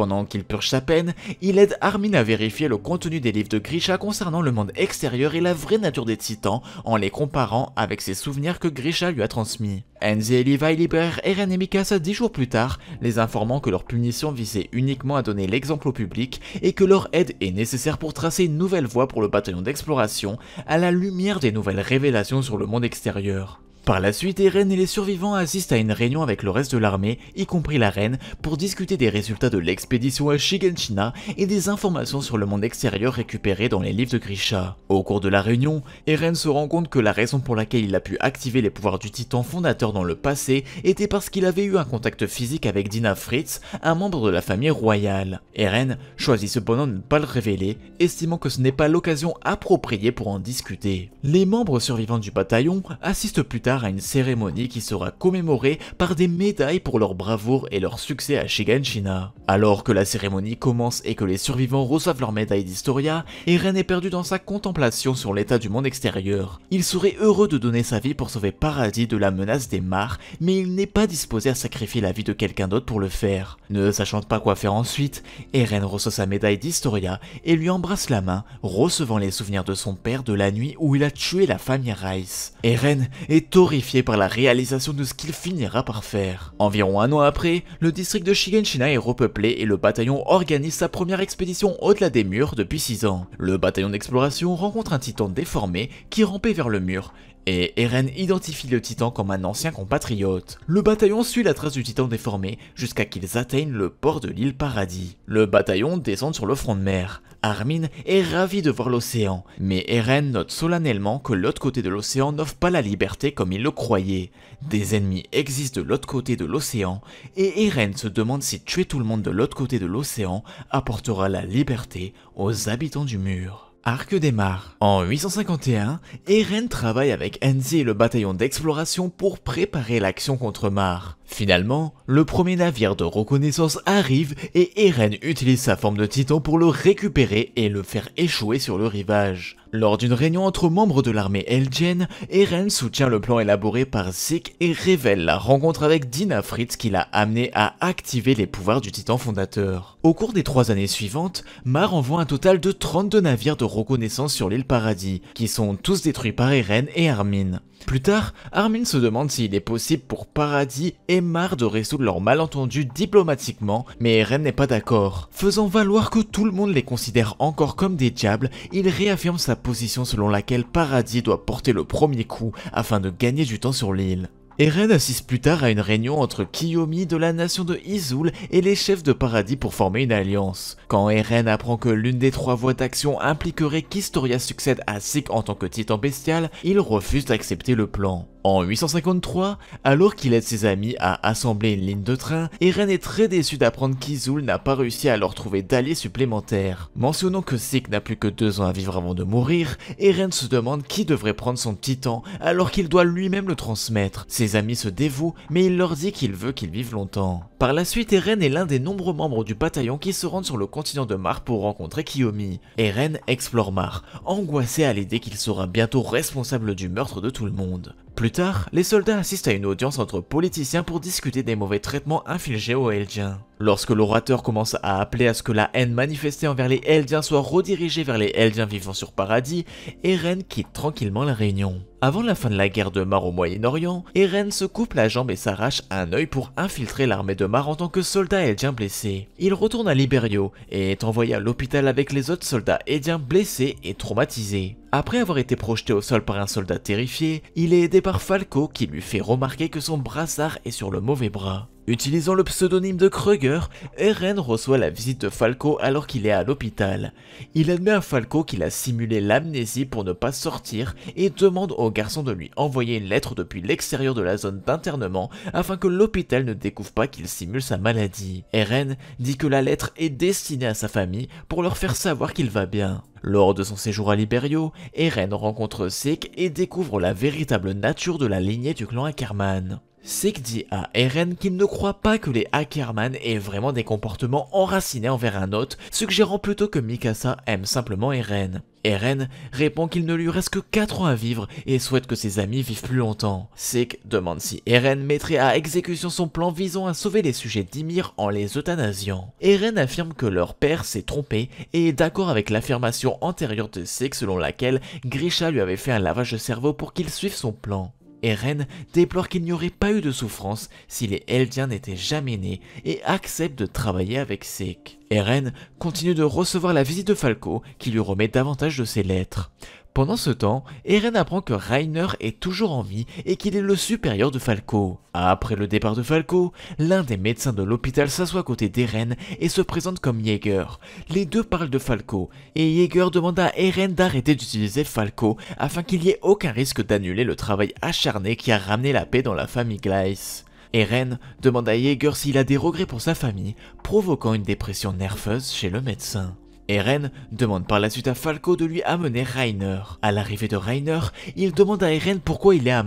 pendant qu'il purge sa peine, il aide Armin à vérifier le contenu des livres de Grisha concernant le monde extérieur et la vraie nature des titans en les comparant avec ses souvenirs que Grisha lui a transmis. Enzi et Levi libèrent Eren et Mikasa dix jours plus tard, les informant que leur punition visait uniquement à donner l'exemple au public et que leur aide est nécessaire pour tracer une nouvelle voie pour le bataillon d'exploration à la lumière des nouvelles révélations sur le monde extérieur. Par la suite, Eren et les survivants assistent à une réunion avec le reste de l'armée, y compris la reine, pour discuter des résultats de l'expédition à Shigenshina et des informations sur le monde extérieur récupérées dans les livres de Grisha. Au cours de la réunion, Eren se rend compte que la raison pour laquelle il a pu activer les pouvoirs du titan fondateur dans le passé était parce qu'il avait eu un contact physique avec Dina Fritz, un membre de la famille royale. Eren choisit cependant de ne pas le révéler, estimant que ce n'est pas l'occasion appropriée pour en discuter. Les membres survivants du bataillon assistent plus tard à une cérémonie qui sera commémorée par des médailles pour leur bravoure et leur succès à Shiganshina. Alors que la cérémonie commence et que les survivants reçoivent leur médaille d'Historia, Eren est perdu dans sa contemplation sur l'état du monde extérieur. Il serait heureux de donner sa vie pour sauver Paradis de la menace des mares, mais il n'est pas disposé à sacrifier la vie de quelqu'un d'autre pour le faire. Ne sachant pas quoi faire ensuite, Eren reçoit sa médaille d'Historia et lui embrasse la main, recevant les souvenirs de son père de la nuit où il a tué la famille Rice. Eren est horrifié par la réalisation de ce qu'il finira par faire. Environ un an après, le district de Shigenshina est repeuplé et le bataillon organise sa première expédition au-delà des murs depuis 6 ans. Le bataillon d'exploration rencontre un titan déformé qui rampait vers le mur et Eren identifie le titan comme un ancien compatriote. Le bataillon suit la trace du titan déformé jusqu'à qu'ils atteignent le port de l'île Paradis. Le bataillon descend sur le front de mer. Armin est ravi de voir l'océan, mais Eren note solennellement que l'autre côté de l'océan n'offre pas la liberté comme il le croyait. Des ennemis existent de l'autre côté de l'océan, et Eren se demande si tuer tout le monde de l'autre côté de l'océan apportera la liberté aux habitants du mur. Arc des Mars. En 851, Eren travaille avec Enzi et le bataillon d'exploration pour préparer l'action contre Mars. Finalement, le premier navire de reconnaissance arrive et Eren utilise sa forme de titan pour le récupérer et le faire échouer sur le rivage. Lors d'une réunion entre membres de l'armée Elgen, Eren soutient le plan élaboré par Zeke et révèle la rencontre avec Dina Fritz qui l'a amené à activer les pouvoirs du titan fondateur. Au cours des trois années suivantes, Mar envoie un total de 32 navires de reconnaissance sur l'île Paradis, qui sont tous détruits par Eren et Armin. Plus tard, Armin se demande s'il est possible pour Paradis et Mar de résoudre leur malentendu diplomatiquement, mais Eren n'est pas d'accord. Faisant valoir que tout le monde les considère encore comme des diables, il réaffirme sa position selon laquelle Paradis doit porter le premier coup afin de gagner du temps sur l'île. Eren assiste plus tard à une réunion entre Kiyomi de la nation de Izul et les chefs de paradis pour former une alliance. Quand Eren apprend que l'une des trois voies d'action impliquerait qu'Historia succède à Sikh en tant que titan bestial, il refuse d'accepter le plan. En 853, alors qu'il aide ses amis à assembler une ligne de train, Eren est très déçu d'apprendre qu'Izul n'a pas réussi à leur trouver d'alliés supplémentaires. Mentionnant que Sik n'a plus que deux ans à vivre avant de mourir, Eren se demande qui devrait prendre son titan alors qu'il doit lui-même le transmettre. Ses amis se dévouent, mais il leur dit qu'il veut qu'ils vivent longtemps. Par la suite, Eren est l'un des nombreux membres du bataillon qui se rendent sur le continent de Mar pour rencontrer Kiyomi. Eren explore Mar, angoissé à l'idée qu'il sera bientôt responsable du meurtre de tout le monde. Plus tard, les soldats assistent à une audience entre politiciens pour discuter des mauvais traitements infligés aux Eldiens. Lorsque l'orateur commence à appeler à ce que la haine manifestée envers les Eldiens soit redirigée vers les Eldiens vivant sur Paradis, Eren quitte tranquillement la réunion. Avant la fin de la guerre de Mar au Moyen-Orient, Eren se coupe la jambe et s'arrache un œil pour infiltrer l'armée de Mar en tant que soldat eldien blessé. Il retourne à Liberio et est envoyé à l'hôpital avec les autres soldats eldiens blessés et traumatisés. Après avoir été projeté au sol par un soldat terrifié, il est aidé par Falco qui lui fait remarquer que son brassard est sur le mauvais bras. Utilisant le pseudonyme de Kruger, Eren reçoit la visite de Falco alors qu'il est à l'hôpital. Il admet à Falco qu'il a simulé l'amnésie pour ne pas sortir et demande au garçon de lui envoyer une lettre depuis l'extérieur de la zone d'internement afin que l'hôpital ne découvre pas qu'il simule sa maladie. Eren dit que la lettre est destinée à sa famille pour leur faire savoir qu'il va bien. Lors de son séjour à Liberio, Eren rencontre Sick et découvre la véritable nature de la lignée du clan Ackerman. Sik dit à Eren qu'il ne croit pas que les Ackerman aient vraiment des comportements enracinés envers un autre, suggérant plutôt que Mikasa aime simplement Eren. Eren répond qu'il ne lui reste que 4 ans à vivre et souhaite que ses amis vivent plus longtemps. Sik demande si Eren mettrait à exécution son plan visant à sauver les sujets d'Ymir en les euthanasiant. Eren affirme que leur père s'est trompé et est d'accord avec l'affirmation antérieure de Sik selon laquelle Grisha lui avait fait un lavage de cerveau pour qu'il suive son plan. Eren déplore qu'il n'y aurait pas eu de souffrance si les Eldiens n'étaient jamais nés et accepte de travailler avec Sek. Eren continue de recevoir la visite de Falco qui lui remet davantage de ses lettres. Pendant ce temps, Eren apprend que Rainer est toujours en vie et qu'il est le supérieur de Falco. Après le départ de Falco, l'un des médecins de l'hôpital s'assoit à côté d'Eren et se présente comme Jaeger. Les deux parlent de Falco et Jaeger demande à Eren d'arrêter d'utiliser Falco afin qu'il n'y ait aucun risque d'annuler le travail acharné qui a ramené la paix dans la famille Gleiss. Eren demande à Jaeger s'il a des regrets pour sa famille, provoquant une dépression nerveuse chez le médecin. Eren demande par la suite à Falco de lui amener Rainer. À l'arrivée de Rainer, il demande à Eren pourquoi il est à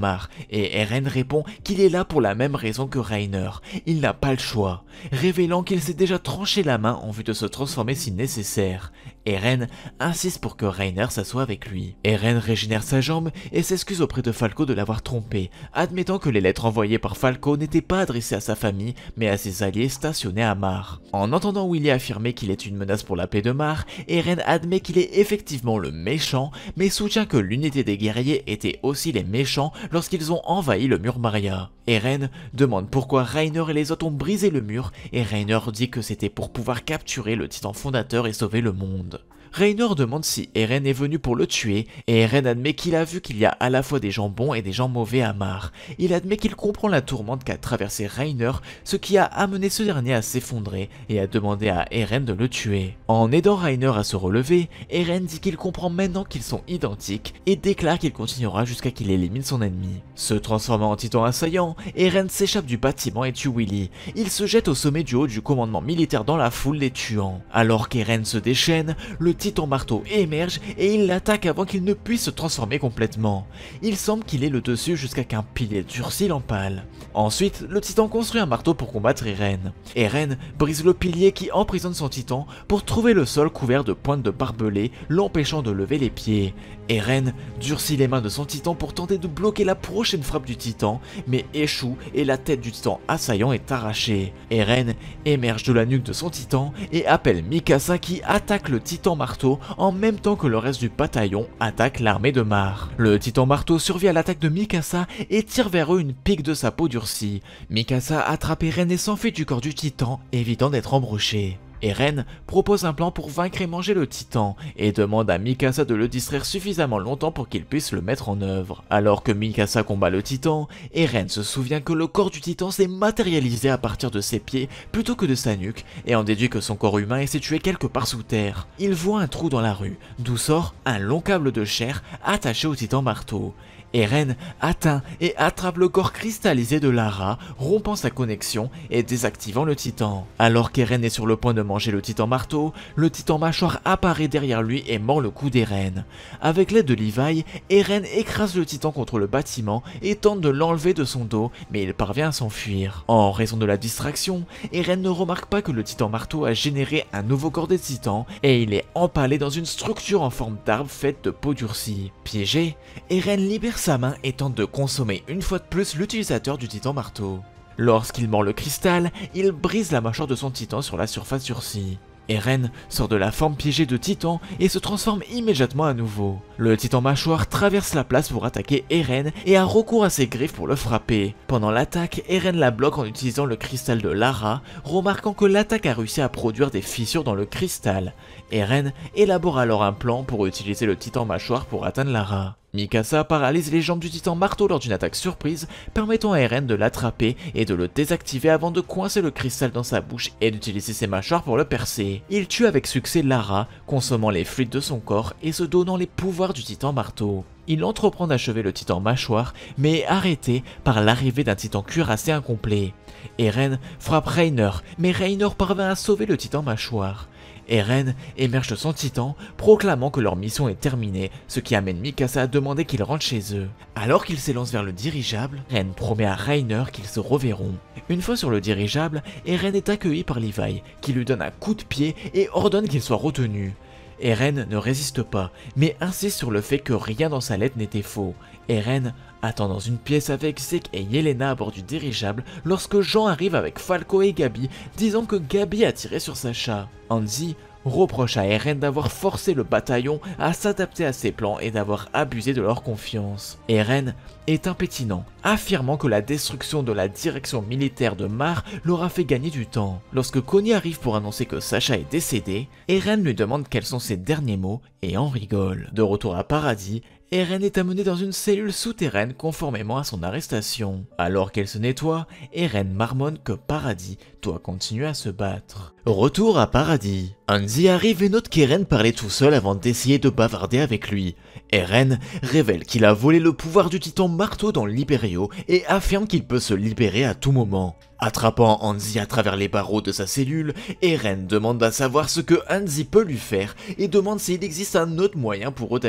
et Eren répond qu'il est là pour la même raison que Rainer. Il n'a pas le choix, révélant qu'il s'est déjà tranché la main en vue de se transformer si nécessaire. Eren insiste pour que Reiner s'assoie avec lui. Eren régénère sa jambe et s'excuse auprès de Falco de l'avoir trompé, admettant que les lettres envoyées par Falco n'étaient pas adressées à sa famille, mais à ses alliés stationnés à Mar. En entendant Willy affirmer qu'il est une menace pour la paix de Mar, Eren admet qu'il est effectivement le méchant, mais soutient que l'unité des guerriers était aussi les méchants lorsqu'ils ont envahi le mur Maria. Eren demande pourquoi Reiner et les autres ont brisé le mur, et Reiner dit que c'était pour pouvoir capturer le titan fondateur et sauver le monde. Raynor demande si Eren est venu pour le tuer, et Eren admet qu'il a vu qu'il y a à la fois des gens bons et des gens mauvais à Mar. Il admet qu'il comprend la tourmente qu'a traversée Reiner, ce qui a amené ce dernier à s'effondrer et à demander à Eren de le tuer. En aidant Reiner à se relever, Eren dit qu'il comprend maintenant qu'ils sont identiques et déclare qu'il continuera jusqu'à qu'il élimine son ennemi. Se transformant en titan assaillant, Eren s'échappe du bâtiment et tue Willy. Il se jette au sommet du haut du commandement militaire dans la foule des tuants. Alors qu'Eren se déchaîne, le Titan Marteau émerge et il l'attaque avant qu'il ne puisse se transformer complètement. Il semble qu'il ait le dessus jusqu'à qu'un pilier durci l'empale. Ensuite, le Titan construit un marteau pour combattre Eren. Eren brise le pilier qui emprisonne son Titan pour trouver le sol couvert de pointes de barbelés l'empêchant de lever les pieds. Eren durcit les mains de son titan pour tenter de bloquer la prochaine frappe du titan, mais échoue et la tête du titan assaillant est arrachée. Eren émerge de la nuque de son titan et appelle Mikasa qui attaque le titan marteau en même temps que le reste du bataillon attaque l'armée de Mar. Le titan marteau survit à l'attaque de Mikasa et tire vers eux une pique de sa peau durcie. Mikasa attrape Eren et s'enfuit du corps du titan, évitant d'être embroché. Eren propose un plan pour vaincre et manger le titan, et demande à Mikasa de le distraire suffisamment longtemps pour qu'il puisse le mettre en œuvre. Alors que Mikasa combat le titan, Eren se souvient que le corps du titan s'est matérialisé à partir de ses pieds plutôt que de sa nuque, et en déduit que son corps humain est situé quelque part sous terre. Il voit un trou dans la rue, d'où sort un long câble de chair attaché au titan marteau. Eren atteint et attrape le corps cristallisé de Lara, rompant sa connexion et désactivant le titan. Alors qu'Eren est sur le point de manger le titan marteau, le titan mâchoire apparaît derrière lui et mord le cou d'Eren. Avec l'aide de Levi, Eren écrase le titan contre le bâtiment et tente de l'enlever de son dos, mais il parvient à s'enfuir. En raison de la distraction, Eren ne remarque pas que le titan marteau a généré un nouveau corps des titans et il est empalé dans une structure en forme d'arbre faite de peau durcie. Piégé, Eren libère sa main et tente de consommer une fois de plus l'utilisateur du titan marteau. Lorsqu'il mord le cristal, il brise la mâchoire de son titan sur la surface durcie. Eren sort de la forme piégée de Titan et se transforme immédiatement à nouveau. Le Titan mâchoire traverse la place pour attaquer Eren et a recours à ses griffes pour le frapper. Pendant l'attaque, Eren la bloque en utilisant le cristal de Lara, remarquant que l'attaque a réussi à produire des fissures dans le cristal. Eren élabore alors un plan pour utiliser le Titan mâchoire pour atteindre Lara. Mikasa paralyse les jambes du titan marteau lors d'une attaque surprise, permettant à Eren de l'attraper et de le désactiver avant de coincer le cristal dans sa bouche et d'utiliser ses mâchoires pour le percer. Il tue avec succès Lara, consommant les fluides de son corps et se donnant les pouvoirs du titan marteau. Il entreprend d'achever le titan mâchoire, mais est arrêté par l'arrivée d'un titan assez incomplet. Eren frappe Reiner mais Reiner parvient à sauver le titan mâchoire. Eren émerge de son titan, proclamant que leur mission est terminée, ce qui amène Mikasa à demander qu'ils rentre chez eux. Alors qu'ils s'élance vers le dirigeable, Eren promet à Reiner qu'ils se reverront. Une fois sur le dirigeable, Eren est accueilli par Levi, qui lui donne un coup de pied et ordonne qu'il soit retenu. Eren ne résiste pas, mais insiste sur le fait que rien dans sa lettre n'était faux. Eren Attend dans une pièce avec Zeke et Yelena à bord du dirigeable lorsque Jean arrive avec Falco et Gabi, disant que Gabi a tiré sur Sacha. Andy reproche à Eren d'avoir forcé le bataillon à s'adapter à ses plans et d'avoir abusé de leur confiance. Eren est impétinent, affirmant que la destruction de la direction militaire de Mar l'aura fait gagner du temps. Lorsque Connie arrive pour annoncer que Sacha est décédé, Eren lui demande quels sont ses derniers mots et en rigole. De retour à Paradis, Eren est amenée dans une cellule souterraine conformément à son arrestation. Alors qu'elle se nettoie, Eren marmonne que Paradis doit continuer à se battre. Retour à Paradis. Anzi arrive et note qu'Eren parlait tout seul avant d'essayer de bavarder avec lui. Eren révèle qu'il a volé le pouvoir du titan marteau dans Liberio et affirme qu'il peut se libérer à tout moment. Attrapant Hansi à travers les barreaux de sa cellule, Eren demande à savoir ce que Hansi peut lui faire et demande s'il existe un autre moyen pour eux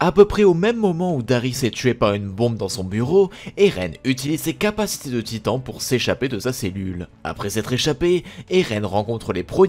À peu près au même moment où Darius est tué par une bombe dans son bureau, Eren utilise ses capacités de titan pour s'échapper de sa cellule. Après s'être échappé, Eren rencontre les Pro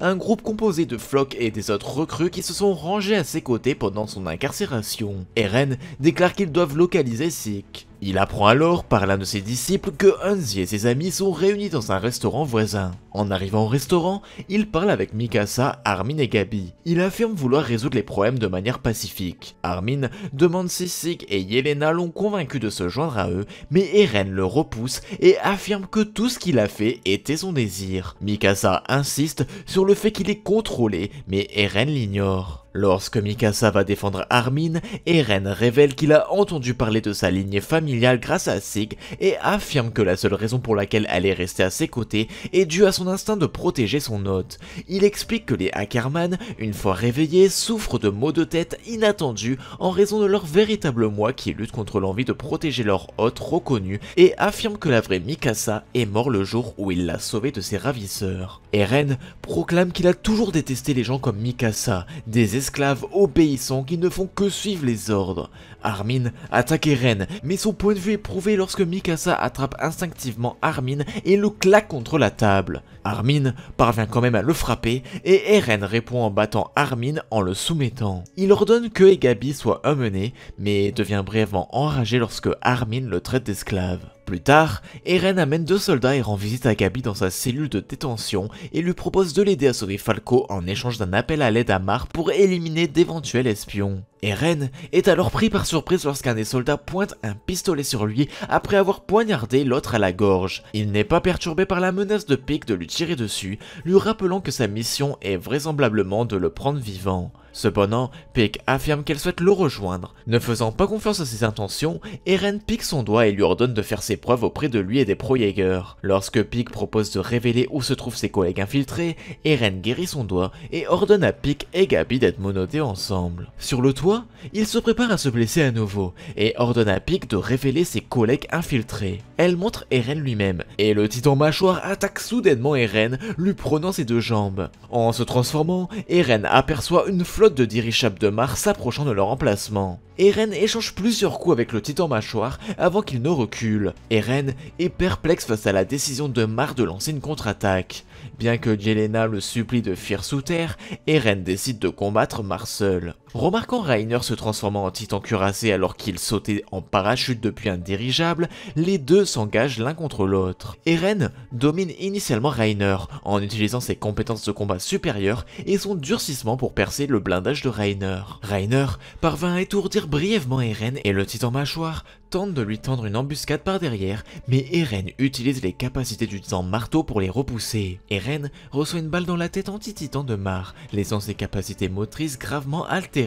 un groupe composé de Flock et des autres recrues qui se sont rangés à ses côtés pendant son incarcération. Eren déclare qu'ils doivent localiser Sikh. Il apprend alors par l'un de ses disciples que Hunzi et ses amis sont réunis dans un restaurant voisin. En arrivant au restaurant, il parle avec Mikasa, Armin et Gabi. Il affirme vouloir résoudre les problèmes de manière pacifique. Armin demande si Sig et Yelena l'ont convaincu de se joindre à eux, mais Eren le repousse et affirme que tout ce qu'il a fait était son désir. Mikasa insiste sur le fait qu'il est contrôlé, mais Eren l'ignore. Lorsque Mikasa va défendre Armin, Eren révèle qu'il a entendu parler de sa lignée familiale grâce à Sig et affirme que la seule raison pour laquelle elle est restée à ses côtés est due à son instinct de protéger son hôte. Il explique que les Ackerman, une fois réveillés, souffrent de maux de tête inattendus en raison de leur véritable moi qui lutte contre l'envie de protéger leur hôte reconnu et affirme que la vraie Mikasa est mort le jour où il l'a sauvée de ses ravisseurs. Eren proclame qu'il a toujours détesté les gens comme Mikasa, des esclaves obéissants qui ne font que suivre les ordres. Armin attaque Eren, mais son point de vue est prouvé lorsque Mikasa attrape instinctivement Armin et le claque contre la table. Armin parvient quand même à le frapper et Eren répond en battant Armin en le soumettant. Il ordonne que Egabi soit amené mais devient brièvement enragé lorsque Armin le traite d'esclave. Plus tard, Eren amène deux soldats et rend visite à Gabi dans sa cellule de détention et lui propose de l'aider à sauver Falco en échange d'un appel à l'aide à Mar pour éliminer d'éventuels espions. Eren est alors pris par surprise lorsqu'un des soldats pointe un pistolet sur lui après avoir poignardé l'autre à la gorge. Il n'est pas perturbé par la menace de Pic de lui tirer dessus, lui rappelant que sa mission est vraisemblablement de le prendre vivant. Cependant, Pic affirme qu'elle souhaite le rejoindre. Ne faisant pas confiance à ses intentions, Eren pique son doigt et lui ordonne de faire ses preuves auprès de lui et des pro Lorsque Pic propose de révéler où se trouvent ses collègues infiltrés, Eren guérit son doigt et ordonne à Pic et Gabi d'être monotés ensemble. Sur le toit, il se prépare à se blesser à nouveau, et ordonne à Pic de révéler ses collègues infiltrés. Elle montre Eren lui-même, et le titan mâchoire attaque soudainement Eren, lui prenant ses deux jambes. En se transformant, Eren aperçoit une flotte de dirigeables de Mars s'approchant de leur emplacement. Eren échange plusieurs coups avec le titan mâchoire avant qu'il ne recule. Eren est perplexe face à la décision de Mar de lancer une contre-attaque. Bien que Jelena le supplie de fuir sous terre, Eren décide de combattre Mar seul. Remarquant Rainer se transformant en titan cuirassé alors qu'il sautait en parachute depuis un dirigeable, les deux s'engagent l'un contre l'autre. Eren domine initialement Rainer en utilisant ses compétences de combat supérieures et son durcissement pour percer le blindage de Rainer. Rainer parvint à étourdir brièvement Eren et le titan mâchoire tente de lui tendre une embuscade par derrière, mais Eren utilise les capacités du titan marteau pour les repousser. Eren reçoit une balle dans la tête anti-titan de Mar, laissant ses capacités motrices gravement altérées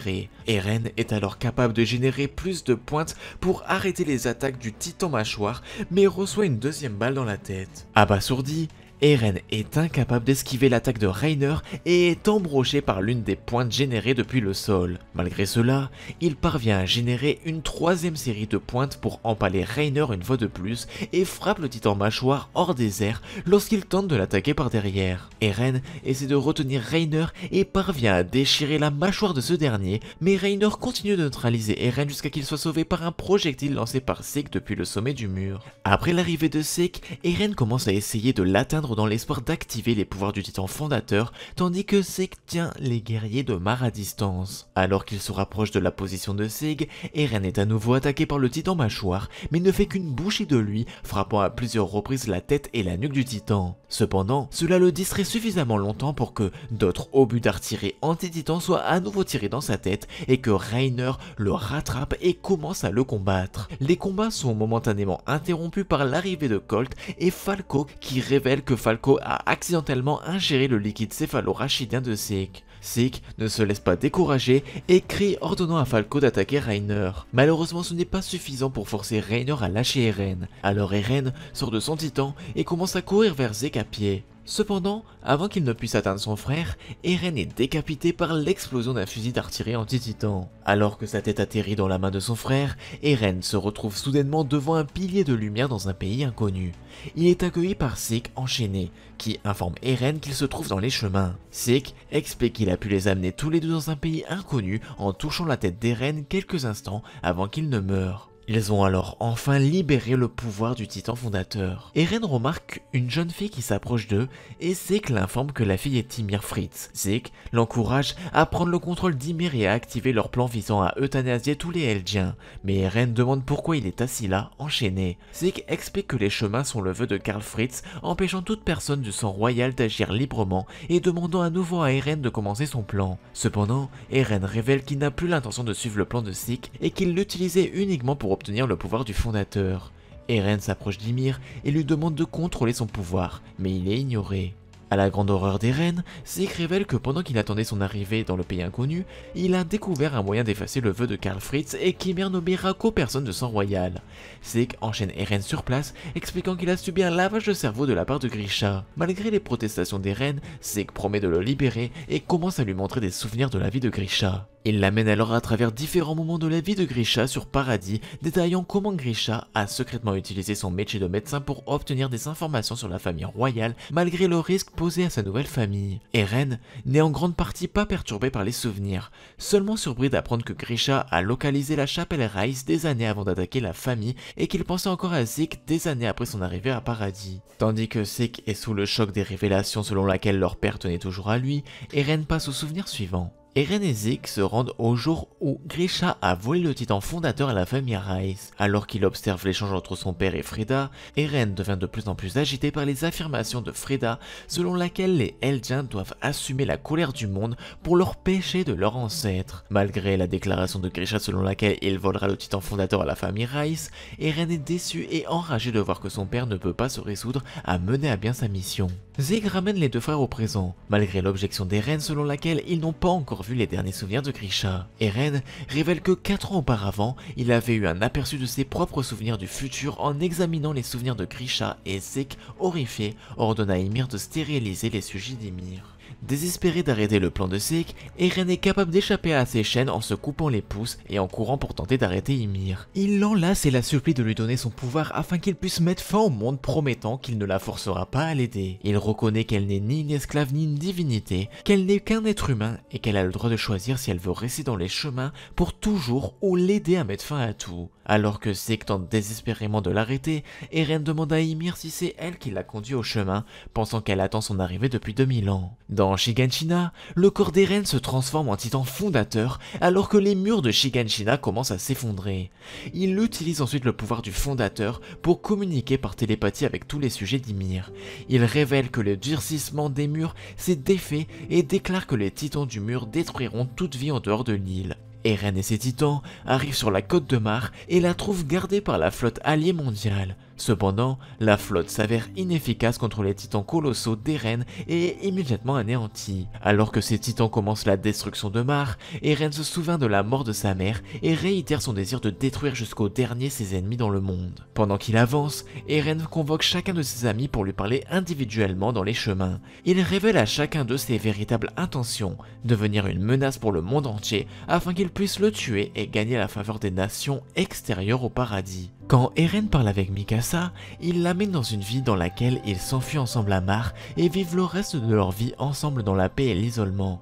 Eren est alors capable de générer plus de pointes pour arrêter les attaques du titan mâchoire, mais reçoit une deuxième balle dans la tête. Abasourdi, Eren est incapable d'esquiver l'attaque de Rainer et est embroché par l'une des pointes générées depuis le sol. Malgré cela, il parvient à générer une troisième série de pointes pour empaler Rainer une fois de plus et frappe le titan mâchoire hors des airs lorsqu'il tente de l'attaquer par derrière. Eren essaie de retenir Rainer et parvient à déchirer la mâchoire de ce dernier, mais Rainer continue de neutraliser Eren jusqu'à qu'il soit sauvé par un projectile lancé par Sik depuis le sommet du mur. Après l'arrivée de Sek, Eren commence à essayer de l'atteindre dans l'espoir d'activer les pouvoirs du titan fondateur, tandis que Sig tient les guerriers de Mar à distance. Alors qu'il se rapproche de la position de Sig, Eren est à nouveau attaqué par le titan mâchoire, mais ne fait qu'une bouchée de lui, frappant à plusieurs reprises la tête et la nuque du titan. Cependant, cela le distrait suffisamment longtemps pour que d'autres obus d'artillerie anti-titan soient à nouveau tirés dans sa tête et que Rainer le rattrape et commence à le combattre. Les combats sont momentanément interrompus par l'arrivée de Colt et Falco qui révèlent que Falco a accidentellement ingéré le liquide céphalo-rachidien de Zeke. Zeke ne se laisse pas décourager et crie ordonnant à Falco d'attaquer Rainer. Malheureusement ce n'est pas suffisant pour forcer Rainer à lâcher Eren. Alors Eren sort de son titan et commence à courir vers Zeke à pied. Cependant, avant qu'il ne puisse atteindre son frère, Eren est décapité par l'explosion d'un fusil d'artillerie anti-titan. Alors que sa tête atterrit dans la main de son frère, Eren se retrouve soudainement devant un pilier de lumière dans un pays inconnu. Il est accueilli par Sik enchaîné, qui informe Eren qu'il se trouve dans les chemins. Sik explique qu'il a pu les amener tous les deux dans un pays inconnu en touchant la tête d'Eren quelques instants avant qu'il ne meure. Ils ont alors enfin libéré le pouvoir du titan fondateur. Eren remarque une jeune fille qui s'approche d'eux et Zeke l'informe que la fille est Timir Fritz. Zeke l'encourage à prendre le contrôle d'Ymir et à activer leur plan visant à euthanasier tous les Eldiens, mais Eren demande pourquoi il est assis là, enchaîné. Zeke explique que les chemins sont le vœu de Karl Fritz, empêchant toute personne du sang royal d'agir librement et demandant à nouveau à Eren de commencer son plan. Cependant, Eren révèle qu'il n'a plus l'intention de suivre le plan de Zeke et qu'il l'utilisait uniquement pour obtenir le pouvoir du fondateur. Eren s'approche d'Ymir et lui demande de contrôler son pouvoir, mais il est ignoré. À la grande horreur d'Eren, Zeke révèle que pendant qu'il attendait son arrivée dans le pays inconnu, il a découvert un moyen d'effacer le vœu de Karl Fritz et qu'Ymir n'obéira qu'aux personne de sang royal. Zeke enchaîne Eren sur place, expliquant qu'il a subi un lavage de cerveau de la part de Grisha. Malgré les protestations d'Eren, Zeke promet de le libérer et commence à lui montrer des souvenirs de la vie de Grisha. Il l'amène alors à travers différents moments de la vie de Grisha sur Paradis, détaillant comment Grisha a secrètement utilisé son métier de médecin pour obtenir des informations sur la famille royale malgré le risque posé à sa nouvelle famille. Eren n'est en grande partie pas perturbé par les souvenirs, seulement surpris d'apprendre que Grisha a localisé la chapelle Rice des années avant d'attaquer la famille et qu'il pensait encore à Zeke des années après son arrivée à Paradis. Tandis que Zeke est sous le choc des révélations selon laquelle leur père tenait toujours à lui, Eren passe au souvenir suivant. Eren et Zeke se rendent au jour où Grisha a volé le titan fondateur à la famille Rice. Alors qu'il observe l'échange entre son père et Frida, Eren devient de plus en plus agité par les affirmations de Frida selon laquelle les Eldians doivent assumer la colère du monde pour leur péché de leur ancêtre. Malgré la déclaration de Grisha selon laquelle il volera le titan fondateur à la famille Rice, Eren est déçu et enragé de voir que son père ne peut pas se résoudre à mener à bien sa mission. Zeke ramène les deux frères au présent, malgré l'objection d'Eren selon laquelle ils n'ont pas encore les derniers souvenirs de Grisha. Eren révèle que 4 ans auparavant, il avait eu un aperçu de ses propres souvenirs du futur en examinant les souvenirs de Grisha et Zeke, horrifié, ordonna à Ymir de stériliser les sujets d'Ymir. Désespéré d'arrêter le plan de Sikh, Eren est capable d'échapper à ses chaînes en se coupant les pouces et en courant pour tenter d'arrêter Ymir. Il l'enlace et la supplie de lui donner son pouvoir afin qu'il puisse mettre fin au monde promettant qu'il ne la forcera pas à l'aider. Il reconnaît qu'elle n'est ni une esclave ni une divinité, qu'elle n'est qu'un être humain et qu'elle a le droit de choisir si elle veut rester dans les chemins pour toujours ou l'aider à mettre fin à tout. Alors que Sikh tente désespérément de l'arrêter, Eren demande à Ymir si c'est elle qui l'a conduit au chemin, pensant qu'elle attend son arrivée depuis 2000 ans. Dans Shiganshina, le corps d'Eren se transforme en titan fondateur alors que les murs de Shiganshina commencent à s'effondrer. Il utilise ensuite le pouvoir du fondateur pour communiquer par télépathie avec tous les sujets d'Ymir. Il révèle que le durcissement des murs s'est défait et déclare que les titans du mur détruiront toute vie en dehors de l'île. Eren et ses titans arrivent sur la côte de Mar et la trouvent gardée par la flotte alliée mondiale. Cependant, la flotte s'avère inefficace contre les titans colossaux d'Eren et est immédiatement anéantie. Alors que ces titans commencent la destruction de Mar, Eren se souvient de la mort de sa mère et réitère son désir de détruire jusqu'au dernier ses ennemis dans le monde. Pendant qu'il avance, Eren convoque chacun de ses amis pour lui parler individuellement dans les chemins. Il révèle à chacun d'eux ses véritables intentions, devenir une menace pour le monde entier afin qu'il puisse le tuer et gagner la faveur des nations extérieures au paradis. Quand Eren parle avec Mikasa, il l'amène dans une vie dans laquelle ils s'enfuient ensemble à Mar et vivent le reste de leur vie ensemble dans la paix et l'isolement.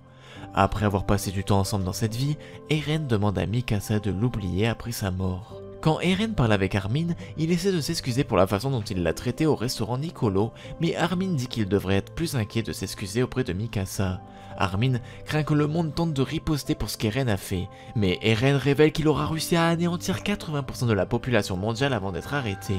Après avoir passé du temps ensemble dans cette vie, Eren demande à Mikasa de l'oublier après sa mort. Quand Eren parle avec Armin, il essaie de s'excuser pour la façon dont il l'a traité au restaurant Nicolo, mais Armin dit qu'il devrait être plus inquiet de s'excuser auprès de Mikasa. Armin craint que le monde tente de riposter pour ce qu'Eren a fait, mais Eren révèle qu'il aura réussi à anéantir 80% de la population mondiale avant d'être arrêté.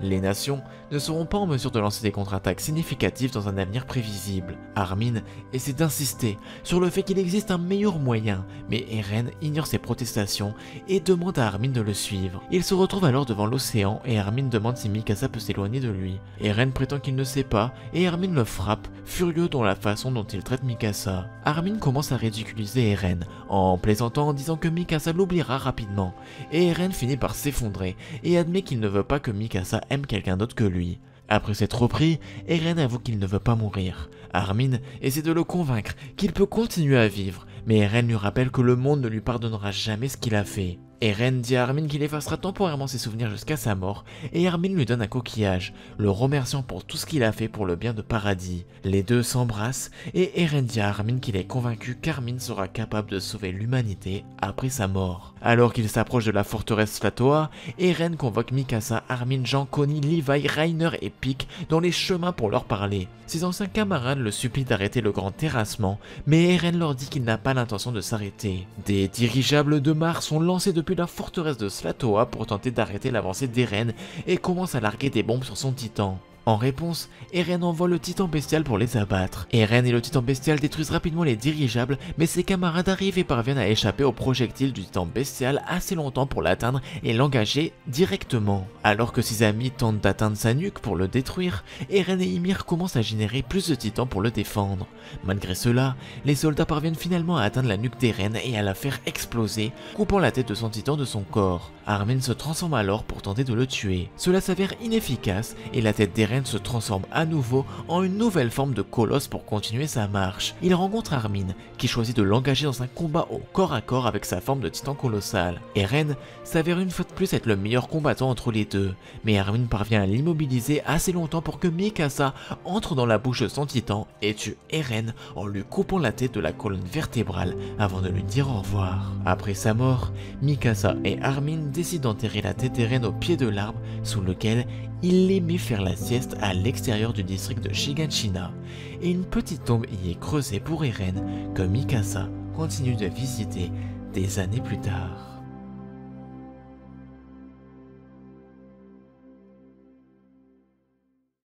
Les nations ne seront pas en mesure de lancer des contre-attaques significatives dans un avenir prévisible. Armin essaie d'insister sur le fait qu'il existe un meilleur moyen, mais Eren ignore ses protestations et demande à Armin de le suivre. Il se retrouve alors devant l'océan et Armin demande si Mikasa peut s'éloigner de lui. Eren prétend qu'il ne sait pas et Armin le frappe, furieux dans la façon dont il traite Mikasa. Armin commence à ridiculiser Eren en plaisantant en disant que Mikasa l'oubliera rapidement, et Eren finit par s'effondrer et admet qu'il ne veut pas que Mikasa aime quelqu'un d'autre que lui. Après cette reprise, Eren avoue qu'il ne veut pas mourir. Armin essaie de le convaincre qu'il peut continuer à vivre, mais Eren lui rappelle que le monde ne lui pardonnera jamais ce qu'il a fait. Eren dit à Armin qu'il effacera temporairement ses souvenirs jusqu'à sa mort, et Armin lui donne un coquillage, le remerciant pour tout ce qu'il a fait pour le bien de Paradis. Les deux s'embrassent, et Eren dit à Armin qu'il est convaincu qu'Armin sera capable de sauver l'humanité après sa mort. Alors qu'il s'approche de la forteresse Flatoa, Eren convoque Mikasa, Armin, Jean, Connie, Levi, Rainer et Pic dans les chemins pour leur parler. Ses anciens camarades le supplient d'arrêter le grand terrassement, mais Eren leur dit qu'il n'a pas l'intention de s'arrêter. Des dirigeables de Mars sont lancés depuis la forteresse de Slatoa pour tenter d'arrêter l'avancée d'Eren et commence à larguer des bombes sur son titan. En réponse, Eren envoie le titan bestial pour les abattre. Eren et le titan bestial détruisent rapidement les dirigeables, mais ses camarades arrivent et parviennent à échapper aux projectiles du titan bestial assez longtemps pour l'atteindre et l'engager directement. Alors que ses amis tentent d'atteindre sa nuque pour le détruire, Eren et Ymir commencent à générer plus de titans pour le défendre. Malgré cela, les soldats parviennent finalement à atteindre la nuque d'Eren et à la faire exploser, coupant la tête de son titan de son corps. Armin se transforme alors pour tenter de le tuer. Cela s'avère inefficace et la tête d'Eren se transforme à nouveau en une nouvelle forme de colosse pour continuer sa marche. Il rencontre Armin, qui choisit de l'engager dans un combat au corps à corps avec sa forme de titan colossal. Eren s'avère une fois de plus être le meilleur combattant entre les deux, mais Armin parvient à l'immobiliser assez longtemps pour que Mikasa entre dans la bouche de son titan et tue Eren en lui coupant la tête de la colonne vertébrale avant de lui dire au revoir. Après sa mort, Mikasa et Armin décident d'enterrer la tête d'Eren au pied de l'arbre sous lequel il aimait faire la sieste à l'extérieur du district de Shiganshina, et une petite tombe y est creusée pour Eren que Mikasa continue de visiter des années plus tard.